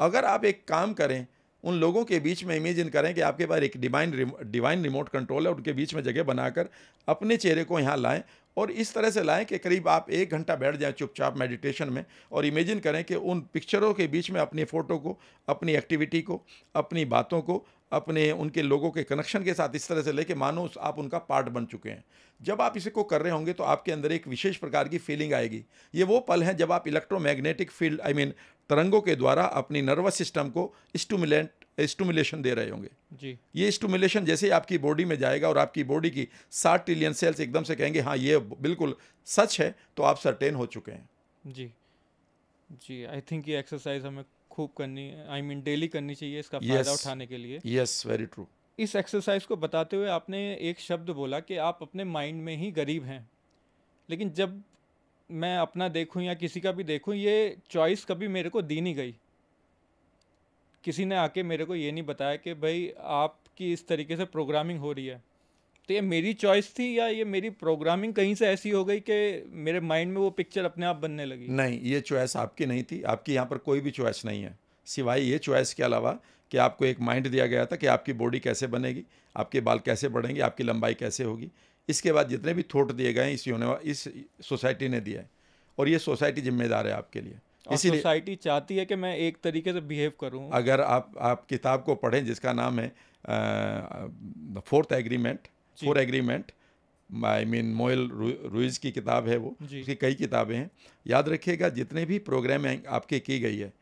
अगर आप एक काम करें उन लोगों के बीच में इमेजिन करें कि आपके पास एक डिवाइन डिवाइन रिमोट कंट्रोल है उनके बीच में जगह बनाकर अपने चेहरे को यहाँ लाएं और इस तरह से लाएं कि करीब आप एक घंटा बैठ जाएं चुपचाप मेडिटेशन में और इमेजिन करें कि उन पिक्चरों के बीच में अपनी फ़ोटो को अपनी एक्टिविटी को अपनी बातों को अपने उनके लोगों के कनेक्शन के साथ इस तरह से लेके मानो आप उनका पार्ट बन चुके हैं जब आप इसे को कर रहे होंगे तो आपके अंदर एक विशेष प्रकार की फीलिंग आएगी ये वो पल हैं जब आप इलेक्ट्रोमैग्नेटिक फील्ड आई मीन तरंगों के द्वारा अपनी नर्वस सिस्टम को स्टूमुलेंट स्टूमुलेशन दे रहे होंगे जी ये स्टूमुलेशन जैसे ही आपकी बॉडी में जाएगा और आपकी बॉडी की साठ ट्रिलियन सेल्स एकदम से कहेंगे हाँ ये बिल्कुल सच है तो आप सर्टेन हो चुके हैं जी जी आई थिंक ये एक्सरसाइज हमें खूब करनी आई मीन डेली करनी चाहिए इसका yes. फायदा उठाने के लिए यस वेरी ट्रू इस एक्सरसाइज को बताते हुए आपने एक शब्द बोला कि आप अपने माइंड में ही गरीब हैं लेकिन जब मैं अपना देखूं या किसी का भी देखूं ये चॉइस कभी मेरे को दी नहीं गई किसी ने आके मेरे को ये नहीं बताया कि भाई आपकी इस तरीके से प्रोग्रामिंग हो रही है तो ये मेरी चॉइस थी या ये मेरी प्रोग्रामिंग कहीं से ऐसी हो गई कि मेरे माइंड में वो पिक्चर अपने आप बनने लगी नहीं ये चॉइस आपकी नहीं थी आपकी यहाँ पर कोई भी चॉइस नहीं है सिवाय ये चॉइस के अलावा कि आपको एक माइंड दिया गया था कि आपकी बॉडी कैसे बनेगी आपके बाल कैसे बढ़ेंगे आपकी लंबाई कैसे होगी इसके बाद जितने भी थोट दिए गए इस यूनिवर्स इस सोसाइटी ने दिया है और ये सोसाइटी जिम्मेदार है आपके लिए और सोसाइटी चाहती है कि मैं एक तरीके से बिहेव करूं अगर आप आप किताब को पढ़ें जिसका नाम है fourth agreement four agreement I mean मोयल रूइज की किताब है वो उसकी कई किताबें हैं याद रखिएगा जितने भी प्रोग्राम आपके की गई है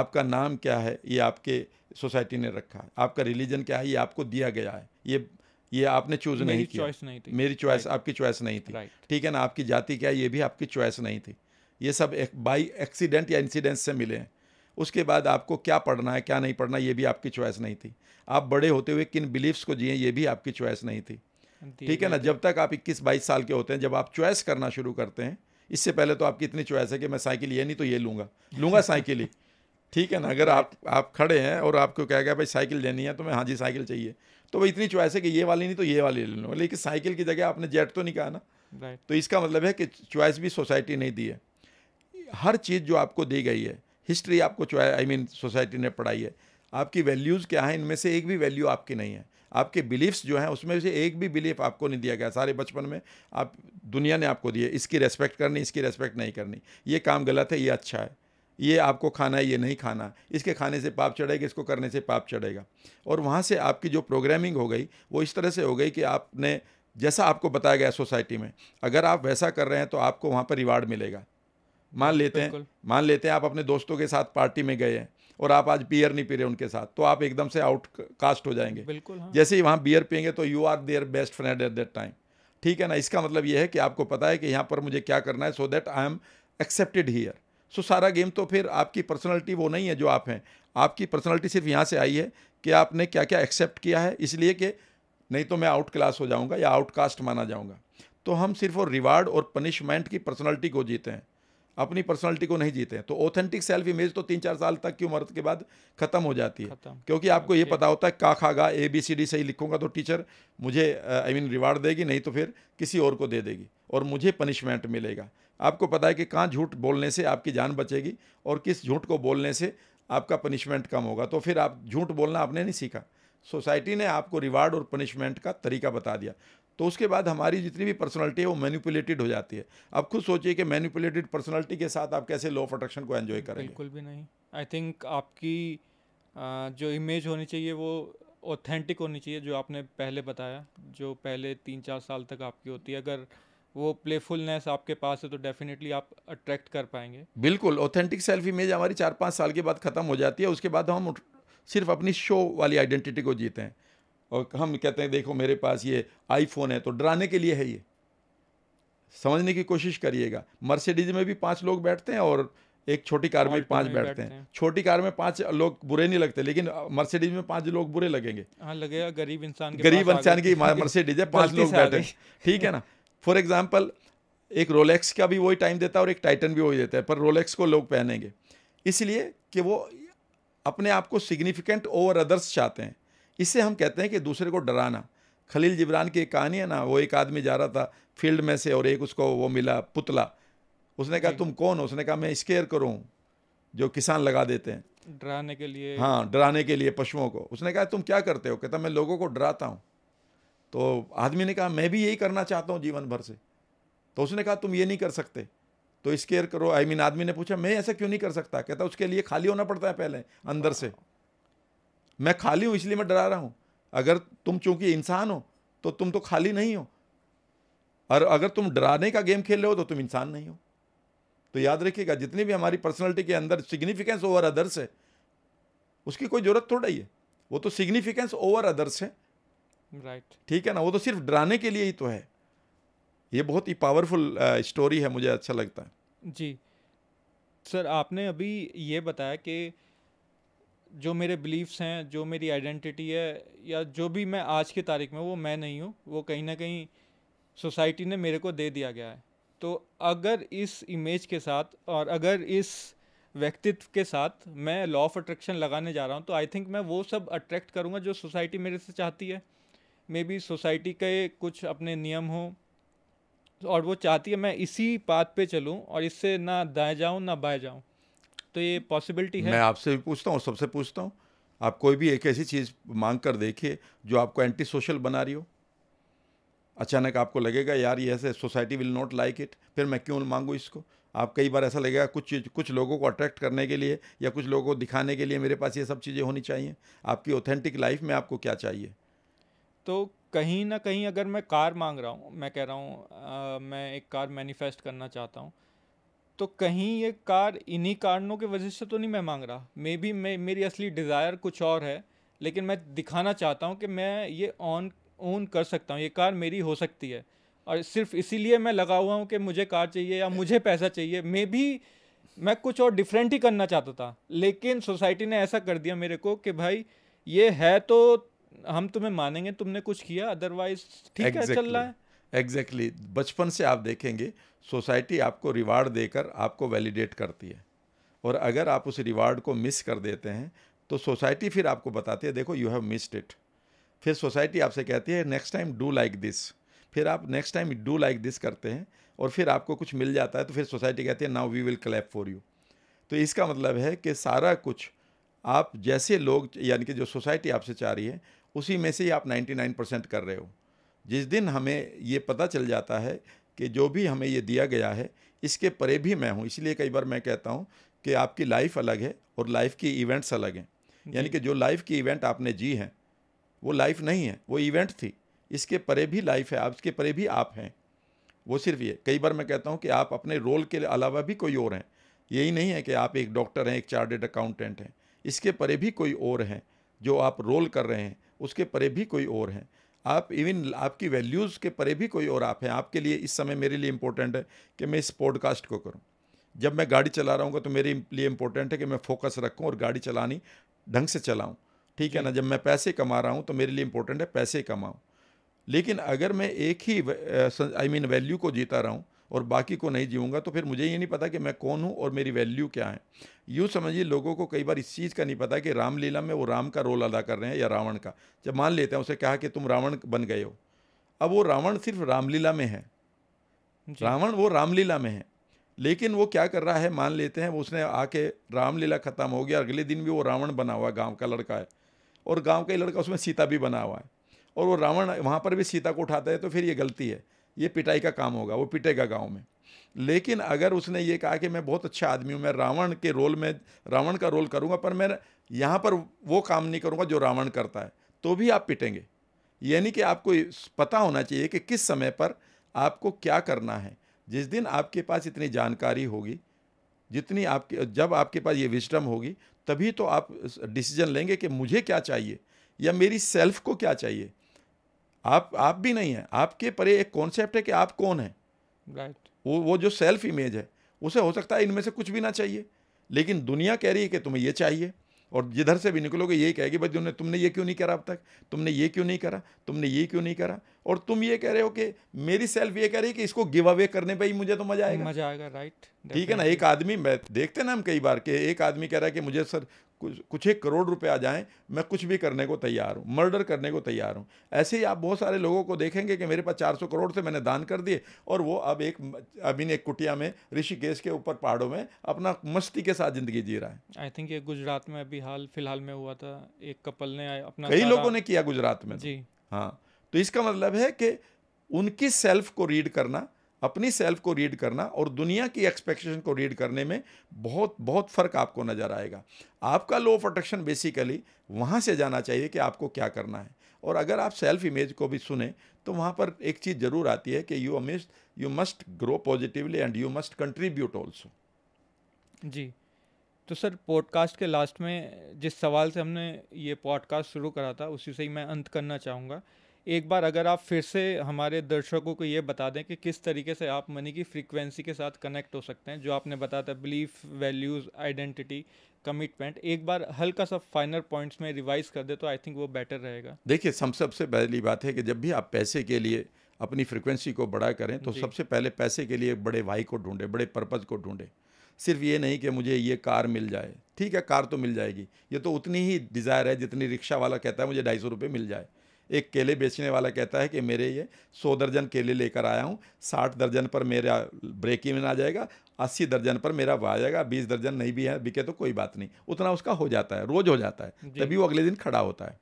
आपका नाम क्या है ये आपके सोसाइटी ने रखा है आपका रिलीजन क्या है ये आपको दिया गया है ये ये आपने चूज नहीं किया नहीं थी। मेरी चॉइस आपकी चॉइस नहीं थी ठीक है ना आपकी जाति क्या है ये भी आपकी चॉइस नहीं थी ये सब एक बाई एक्सीडेंट या इंसिडेंट से मिले हैं उसके बाद आपको क्या पढ़ना है क्या नहीं पढ़ना ये भी आपकी चॉइस नहीं थी आप बड़े होते हुए किन बिलीव्स को जिए ये भी आपकी चॉइस नहीं थी ठीक है ना जब तक आप 21 22 साल के होते हैं जब आप चॉइस करना शुरू करते हैं इससे पहले तो आपकी इतनी चॉइस है कि मैं साइकिल ये नहीं तो ये लूँगा लूँगा साइकिल ही ठीक है ना अगर आप आप खड़े हैं और आपको कह गया भाई साइकिल लेनी है तो मैं हाँ जी साइकिल चाहिए तो भाई इतनी चॉइस है कि ये वाली नहीं तो ये वाली ले लूँगा लेकिन साइकिल की जगह आपने जेट तो नहीं कहा ना तो इसका मतलब है कि चॉइस भी सोसाइटी नहीं दी है हर चीज़ जो आपको दी गई है हिस्ट्री आपको चुआ आई मीन सोसाइटी ने पढ़ाई है आपकी वैल्यूज़ क्या हैं इनमें से एक भी वैल्यू आपकी नहीं है आपके बिलीफ्स जो हैं उसमें से एक भी बिलीफ आपको नहीं दिया गया सारे बचपन में आप दुनिया ने आपको दिए इसकी रेस्पेक्ट करनी इसकी रेस्पेक्ट नहीं करनी ये काम गलत है ये अच्छा है ये आपको खाना है ये नहीं खाना इसके खाने से पाप चढ़ेगा इसको करने से पाप चढ़ेगा और वहाँ से आपकी जो प्रोग्रामिंग हो गई वो इस तरह से हो गई कि आपने जैसा आपको बताया गया सोसाइटी में अगर आप वैसा कर रहे हैं तो आपको वहाँ पर रिवार्ड मिलेगा मान लेते हैं मान लेते हैं आप अपने दोस्तों के साथ पार्टी में गए हैं और आप आज बियर नहीं पी रहे उनके साथ तो आप एकदम से आउट कास्ट हो जाएंगे बिल्कुल हाँ। जैसे ही वहाँ बियर पियेंगे तो you are their best friend at that time ठीक है ना इसका मतलब ये है कि आपको पता है कि यहाँ पर मुझे क्या करना है so that I am accepted here so सारा गेम तो फिर आपकी पर्सनैलिटी वो नहीं है जो आप हैं आपकी पर्सनैलिटी सिर्फ यहाँ से आई है कि आपने क्या क्या एक्सेप्ट किया है इसलिए कि नहीं तो मैं आउट क्लास हो जाऊँगा या आउटकास्ट माना जाऊँगा तो हम सिर्फ और रिवार्ड और पनिशमेंट की पर्सनैलिटी को जीते हैं अपनी पर्सनालिटी को नहीं जीते तो ऑथेंटिक सेल्फ इमेज तो तीन चार साल तक की उम्र के बाद खत्म हो जाती है क्योंकि आपको ये हाँ, पता होता है का खागा ए बी सी डी सही लिखूंगा तो टीचर मुझे आई मीन रिवार्ड देगी नहीं तो फिर किसी और को दे देगी और मुझे पनिशमेंट मिलेगा आपको पता है कि कहाँ झूठ बोलने से आपकी जान बचेगी और किस झूठ को बोलने से आपका पनिशमेंट कम होगा तो फिर आप झूठ बोलना आपने नहीं सीखा सोसाइटी ने आपको रिवार्ड और पनिशमेंट का तरीका बता दिया तो उसके बाद हमारी जितनी भी पर्सनैलिटी है वो मैनिपुलेटेड हो जाती है आप खुद सोचिए कि मैनिपुलेटेड पर्सनैलिटी के साथ आप कैसे लॉ ऑफ अट्रैक्शन को एन्जॉय करेंगे बिल्कुल भी नहीं आई थिंक आपकी जो इमेज होनी चाहिए वो ऑथेंटिक होनी चाहिए जो आपने पहले बताया जो पहले तीन चार साल तक आपकी होती है अगर वो प्लेफुलनेस आपके पास है तो डेफिनेटली आप अट्रैक्ट कर पाएंगे बिल्कुल ऑथेंटिक सेल्फ इमेज हमारी चार पाँच साल के बाद ख़त्म हो जाती है उसके बाद हम सिर्फ अपनी शो वाली आइडेंटिटी को जीते हैं और हम कहते हैं देखो मेरे पास ये आईफोन है तो डराने के लिए है ये समझने की कोशिश करिएगा मर्सिडीज में भी पाँच लोग बैठते हैं और एक छोटी कार में पांच बैठते, बैठते हैं।, हैं छोटी कार में पांच लोग बुरे नहीं लगते लेकिन मर्सिडीज में पांच लोग बुरे लगेंगे हाँ लगेगा गरीब इंसान गरीब इंसान की मर्सिडीज है पांच लोग बैठे ठीक है ना फॉर एग्जाम्पल एक रोलेक्स का भी वही टाइम देता है और एक टाइटन भी वही देता है पर रोलेक्स को लोग पहनेंगे इसलिए कि वो अपने आप को सिग्निफिकेंट ओवर अदर्स चाहते हैं इसे हम कहते हैं कि दूसरे को डराना खलील जिब्रान की एक कहानी है ना वो एक आदमी जा रहा था फील्ड में से और एक उसको वो मिला पुतला उसने कहा तुम कौन हो उसने कहा मैं स्केयर करूँ जो किसान लगा देते हैं डराने के लिए हाँ डराने के लिए पशुओं को उसने कहा तुम क्या करते हो कहता मैं लोगों को डराता हूँ तो आदमी ने कहा मैं भी यही करना चाहता हूँ जीवन भर से तो उसने कहा तुम ये नहीं कर सकते तो स्केयर करो आई I मीन mean, आदमी ने पूछा मैं ऐसा क्यों नहीं कर सकता कहता उसके लिए खाली होना पड़ता है पहले अंदर से मैं खाली हूँ इसलिए मैं डरा रहा हूँ अगर तुम चूंकि इंसान हो तो तुम तो खाली नहीं हो और अगर तुम डराने का गेम खेल रहे हो तो तुम इंसान नहीं हो तो याद रखिएगा जितनी भी हमारी पर्सनैलिटी के अंदर सिग्निफिकेंस ओवर अदर्स है उसकी कोई ज़रूरत थोड़ा ही है वो तो सिग्निफिकेंस ओवर अदर्स है राइट right. ठीक है ना वो तो सिर्फ डराने के लिए ही तो है ये बहुत ही पावरफुल स्टोरी है मुझे अच्छा लगता है जी सर आपने अभी ये बताया कि जो मेरे बिलीफ्स हैं जो मेरी आइडेंटिटी है या जो भी मैं आज की तारीख में वो मैं नहीं हूँ वो कहीं ना कहीं सोसाइटी ने मेरे को दे दिया गया है तो अगर इस इमेज के साथ और अगर इस व्यक्तित्व के साथ मैं लॉ ऑफ अट्रैक्शन लगाने जा रहा हूँ तो आई थिंक मैं वो सब अट्रैक्ट करूँगा जो सोसाइटी मेरे से चाहती है मे बी सोसाइटी के कुछ अपने नियम हों और वो चाहती है मैं इसी पाथ पे चलूँ और इससे ना दाएँ जाऊँ ना बाएँ जाऊँ तो ये पॉसिबिलिटी है मैं आपसे भी पूछता हूँ सबसे पूछता हूँ आप कोई भी एक ऐसी चीज़ मांग कर देखिए जो आपको एंटी सोशल बना रही हो अचानक आपको लगेगा यार ये ऐसे society will not like it फिर मैं क्यों मांगू इसको आप कई बार ऐसा लगेगा कुछ चीज़ कुछ लोगों को अट्रैक्ट करने के लिए या कुछ लोगों को दिखाने के लिए मेरे पास ये सब चीज़ें होनी चाहिए आपकी ऑथेंटिक लाइफ में आपको क्या चाहिए तो कहीं ना कहीं अगर मैं कार मांग रहा हूँ मैं कह रहा हूँ मैं एक कार मैनिफेस्ट करना चाहता हूँ तो कहीं ये कार इन्हीं कारणों की वजह से तो नहीं मैं मांग रहा मे बी मैं मेरी असली डिज़ायर कुछ और है लेकिन मैं दिखाना चाहता हूँ कि मैं ये ऑन ओन कर सकता हूँ ये कार मेरी हो सकती है और सिर्फ इसीलिए मैं लगा हुआ हूँ कि मुझे कार चाहिए या मुझे पैसा चाहिए मे भी मैं कुछ और डिफरेंट ही करना चाहता था लेकिन सोसाइटी ने ऐसा कर दिया मेरे को कि भाई ये है तो हम तुम्हें मानेंगे तुमने कुछ किया अदरवाइज ठीक exactly. है चल रहा है एग्जैक्टली exactly. बचपन से आप देखेंगे सोसाइटी आपको रिवार्ड देकर आपको वैलिडेट करती है और अगर आप उस रिवार्ड को मिस कर देते हैं तो सोसाइटी फिर आपको बताती है देखो यू हैव मिस्ड इट फिर सोसाइटी आपसे कहती है next time do like this फिर आप next time do like this करते हैं और फिर आपको कुछ मिल जाता है तो फिर सोसाइटी कहती है now we will clap for you तो इसका मतलब है कि सारा कुछ आप जैसे लोग यानी कि जो सोसाइटी आपसे चाह रही है उसी में से ही आप 99 परसेंट कर रहे हो जिस दिन हमें ये पता चल जाता है कि जो भी हमें ये दिया गया है इसके परे भी मैं हूँ इसलिए कई बार मैं कहता हूँ कि आपकी लाइफ अलग है और लाइफ की इवेंट्स अलग हैं यानी कि जो लाइफ की इवेंट आपने जी हैं वो लाइफ नहीं है वो इवेंट थी इसके परे भी लाइफ है आप इसके परे भी आप हैं वो सिर्फ ये कई बार मैं कहता हूँ कि आप अपने रोल के अलावा भी कोई और हैं यही नहीं है कि आप एक डॉक्टर हैं एक चार्टेड अकाउंटेंट हैं इसके परे भी कोई और हैं जो आप रोल कर रहे हैं उसके परे भी कोई और हैं आप इवन आपकी वैल्यूज़ के परे भी कोई और आप हैं आपके लिए इस समय मेरे लिए इंपॉर्टेंट है कि मैं इस पॉडकास्ट को करूं जब मैं गाड़ी चला रहा हूँ तो मेरे लिए इंपॉर्टेंट है कि मैं फोकस रखूँ और गाड़ी चलानी ढंग से चलाऊँ ठीक है ना जब मैं पैसे कमा रहा हूँ तो मेरे लिए इंपॉर्टेंट है पैसे कमाऊँ लेकिन अगर मैं एक ही आई मीन वैल्यू को जीता रहा हूँ और बाकी को नहीं जीऊँगा तो फिर मुझे ये नहीं पता कि मैं कौन हूँ और मेरी वैल्यू क्या है यूँ समझिए लोगों को कई बार इस चीज़ का नहीं पता कि रामलीला में वो राम का रोल अदा कर रहे हैं या रावण का जब मान लेते हैं उसे कहा कि तुम रावण बन गए हो अब वो रावण सिर्फ रामलीला में है रावण वो रामलीला में है लेकिन वो क्या कर रहा है मान लेते हैं उसने आके रामलीला ख़त्म हो गया अगले दिन भी वो रावण बना हुआ है गाँव का लड़का है और गाँव का ही लड़का उसमें सीता भी बना हुआ है और वो रावण वहाँ पर भी सीता को उठाता है तो फिर ये गलती है ये पिटाई का काम होगा वो पिटेगा गाँव में लेकिन अगर उसने ये कहा कि मैं बहुत अच्छा आदमी हूँ मैं रावण के रोल में रावण का रोल करूँगा पर मैं यहाँ पर वो काम नहीं करूँगा जो रावण करता है तो भी आप पिटेंगे यानी कि आपको पता होना चाहिए कि किस समय पर आपको क्या करना है जिस दिन आपके पास इतनी जानकारी होगी जितनी आपके जब आपके पास ये विस्टम होगी तभी तो आप डिसीजन लेंगे कि मुझे क्या चाहिए या मेरी सेल्फ को क्या चाहिए आप आप भी नहीं हैं आपके परे एक कॉन्सेप्ट है कि आप कौन है राइट right. वो वो जो सेल्फ इमेज है उसे हो सकता है इनमें से कुछ भी ना चाहिए लेकिन दुनिया कह रही है कि तुम्हें ये चाहिए और जिधर से भी निकलोगे यही कहेगी भाई तुमने तुमने ये क्यों नहीं करा अब तक तुमने ये क्यों नहीं करा तुमने ये क्यों नहीं करा और तुम ये कह रहे हो कि मेरी सेल्फ ये कह रही है कि इसको गिव अवे करने पर ही मुझे तो मजा आएगा मजा आएगा राइट ठीक है ना एक आदमी मैं देखते ना हम कई बार कि एक आदमी कह रहा है कि मुझे सर कुछ कुछ एक करोड़ रुपए आ जाएं मैं कुछ भी करने को तैयार हूँ मर्डर करने को तैयार हूँ ऐसे ही आप बहुत सारे लोगों को देखेंगे कि मेरे पास चार सौ करोड़ से मैंने दान कर दिए और वो अब एक अभी एक कुटिया में ऋषिकेश के ऊपर पहाड़ों में अपना मस्ती के साथ ज़िंदगी जी रहा है आई थिंक ये गुजरात में अभी हाल फिलहाल में हुआ था एक कपल ने अपना कई लोगों ने किया गुजरात में तो। जी हाँ तो इसका मतलब है कि उनकी सेल्फ को रीड करना अपनी सेल्फ को रीड करना और दुनिया की एक्सपेक्टेशन को रीड करने में बहुत बहुत फ़र्क आपको नज़र आएगा आपका लो ऑफ अट्रैक्शन बेसिकली वहाँ से जाना चाहिए कि आपको क्या करना है और अगर आप सेल्फ इमेज को भी सुने तो वहाँ पर एक चीज़ ज़रूर आती है कि you amidst you must grow positively and you must contribute also जी तो सर पॉडकास्ट के लास्ट में जिस सवाल से हमने ये पॉडकास्ट शुरू करा था उसी से ही मैं अंत करना चाहूँगा एक बार अगर आप फिर से हमारे दर्शकों को ये बता दें कि किस तरीके से आप मनी की फ्रीक्वेंसी के साथ कनेक्ट हो सकते हैं जो आपने बताया था बिलीफ वैल्यूज़ आइडेंटिटी कमिटमेंट एक बार हल्का सा फाइनल पॉइंट्स में रिवाइज कर दे तो आई थिंक वो बेटर रहेगा देखिए सब सबसे पहली बात है कि जब भी आप पैसे के लिए अपनी फ्रिक्वेंसी को बड़ा करें तो सबसे पहले पैसे के लिए बड़े भाई को ढूंढें बड़े पर्पज़ को ढूंढें सिर्फ ये नहीं कि मुझे ये कार मिल जाए ठीक है कार तो मिल जाएगी ये तो उतनी ही डिज़ायर है जितनी रिक्शा वाला कहता है मुझे ढाई सौ रुपये मिल जाए एक केले बेचने वाला कहता है कि मेरे ये सौ दर्जन केले लेकर आया हूँ साठ दर्जन पर मेरा ब्रेक इवन आ जाएगा अस्सी दर्जन पर मेरा आ जाएगा बीस दर्जन नहीं भी है बिके तो कोई बात नहीं उतना उसका हो जाता है रोज़ हो जाता है तभी वो अगले दिन खड़ा होता है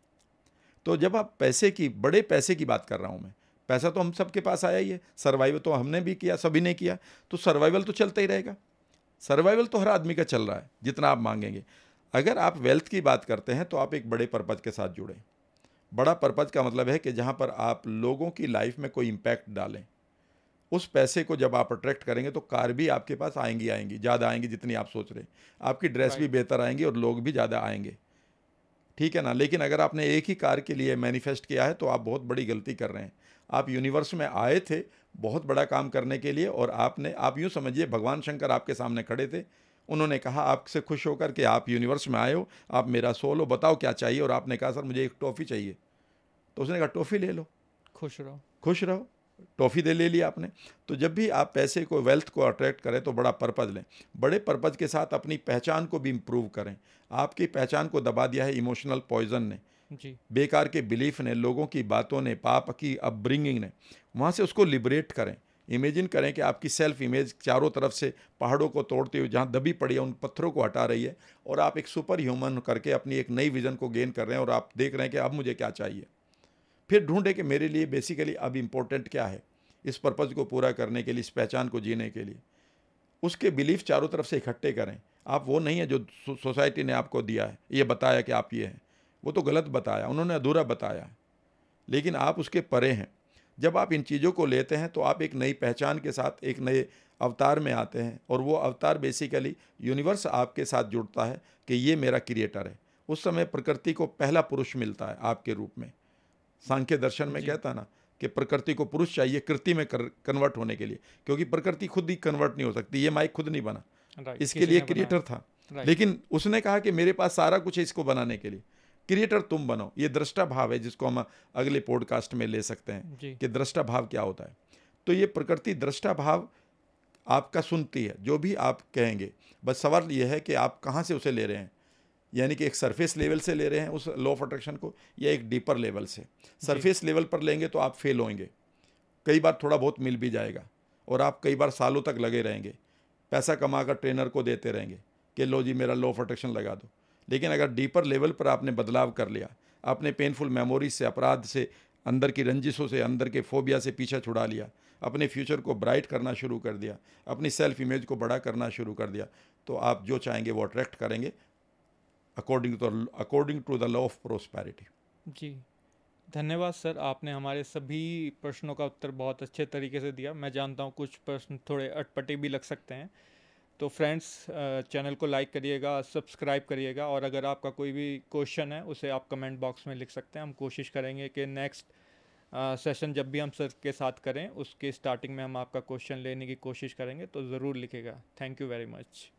तो जब आप पैसे की बड़े पैसे की बात कर रहा हूँ मैं पैसा तो हम सबके पास आया ही है सर्वाइवल तो हमने भी किया सभी ने किया तो सर्वाइवल तो चलता ही रहेगा सर्वाइवल तो हर आदमी का चल रहा है जितना आप मांगेंगे अगर आप वेल्थ की बात करते हैं तो आप एक बड़े पर्पज़ के साथ जुड़ें बड़ा पर्पज़ का मतलब है कि जहाँ पर आप लोगों की लाइफ में कोई इम्पैक्ट डालें उस पैसे को जब आप अट्रैक्ट करेंगे तो कार भी आपके पास आएंगी आएंगी ज़्यादा आएंगी जितनी आप सोच रहे हैं आपकी ड्रेस भी बेहतर आएंगी और लोग भी ज़्यादा आएंगे ठीक है ना लेकिन अगर आपने एक ही कार के लिए मैनिफेस्ट किया है तो आप बहुत बड़ी गलती कर रहे हैं आप यूनिवर्स में आए थे बहुत बड़ा काम करने के लिए और आपने आप यूँ समझिए भगवान शंकर आपके सामने खड़े थे उन्होंने कहा आपसे खुश होकर के आप यूनिवर्स में आए हो आप मेरा सोल हो बताओ क्या चाहिए और आपने कहा सर मुझे एक टॉफ़ी चाहिए तो उसने कहा टॉफ़ी ले लो खुश रहो खुश रहो टॉफ़ी दे ले ली आपने तो जब भी आप पैसे को वेल्थ को अट्रैक्ट करें तो बड़ा पर्पज़ लें बड़े पर्पज़ के साथ अपनी पहचान को भी इम्प्रूव करें आपकी पहचान को दबा दिया है इमोशनल पॉइजन ने जी बेकार के बिलीफ ने लोगों की बातों ने पाप की अपब्रिंगिंग ने वहाँ से उसको लिबरेट करें इमेजिन करें कि आपकी सेल्फ इमेज चारों तरफ से पहाड़ों को तोड़ते हुए जहाँ दबी पड़ी है उन पत्थरों को हटा रही है और आप एक सुपर ह्यूमन करके अपनी एक नई विज़न को गेन कर रहे हैं और आप देख रहे हैं कि अब मुझे क्या चाहिए फिर ढूंढें कि मेरे लिए बेसिकली अब इम्पोर्टेंट क्या है इस पर्पज़ को पूरा करने के लिए इस पहचान को जीने के लिए उसके बिलीफ चारों तरफ से इकट्ठे करें आप वो नहीं है जो सोसाइटी ने आपको दिया है ये बताया कि आप ये हैं वो तो गलत बताया उन्होंने अधूरा बताया लेकिन आप उसके परे हैं जब आप इन चीज़ों को लेते हैं तो आप एक नई पहचान के साथ एक नए अवतार में आते हैं और वो अवतार बेसिकली यूनिवर्स आपके साथ जुड़ता है कि ये मेरा क्रिएटर है उस समय प्रकृति को पहला पुरुष मिलता है आपके रूप में सांख्य दर्शन में कहता ना कि प्रकृति को पुरुष चाहिए कृति में कर, कन्वर्ट होने के लिए क्योंकि प्रकृति खुद ही कन्वर्ट नहीं हो सकती ये माइक खुद नहीं बना इसके लिए क्रिएटर था लेकिन उसने कहा कि मेरे पास सारा कुछ है इसको बनाने के लिए क्रिएटर तुम बनो ये दृष्टा भाव है जिसको हम अगले पॉडकास्ट में ले सकते हैं कि दृष्टा भाव क्या होता है तो ये प्रकृति दृष्टा भाव आपका सुनती है जो भी आप कहेंगे बस सवाल यह है कि आप कहाँ से उसे ले रहे हैं यानी कि एक सरफेस लेवल से ले रहे हैं उस लॉ ऑफ अट्रैक्शन को या एक डीपर लेवल से सरफेस लेवल पर लेंगे तो आप फेल होंगे कई बार थोड़ा बहुत मिल भी जाएगा और आप कई बार सालों तक लगे रहेंगे पैसा कमा कर ट्रेनर को देते रहेंगे कि लो जी मेरा लॉ ऑफ अट्रैक्शन लगा दो लेकिन अगर डीपर लेवल पर आपने बदलाव कर लिया आपने पेनफुल मेमोरी से अपराध से अंदर की रंजिशों से अंदर के फोबिया से पीछा छुड़ा लिया अपने फ्यूचर को ब्राइट करना शुरू कर दिया अपनी सेल्फ इमेज को बड़ा करना शुरू कर दिया तो आप जो चाहेंगे वो अट्रैक्ट करेंगे according to according to the law of prosperity जी धन्यवाद सर आपने हमारे सभी प्रश्नों का उत्तर बहुत अच्छे तरीके से दिया मैं जानता हूँ कुछ प्रश्न थोड़े अटपटे भी लग सकते हैं तो फ्रेंड्स चैनल को लाइक करिएगा सब्सक्राइब करिएगा और अगर आपका कोई भी क्वेश्चन है उसे आप कमेंट बॉक्स में लिख सकते हैं हम कोशिश करेंगे कि नेक्स्ट सेशन जब भी हम सर के साथ करें उसके स्टार्टिंग में हम आपका क्वेश्चन लेने की कोशिश करेंगे तो ज़रूर लिखेगा थैंक यू वेरी मच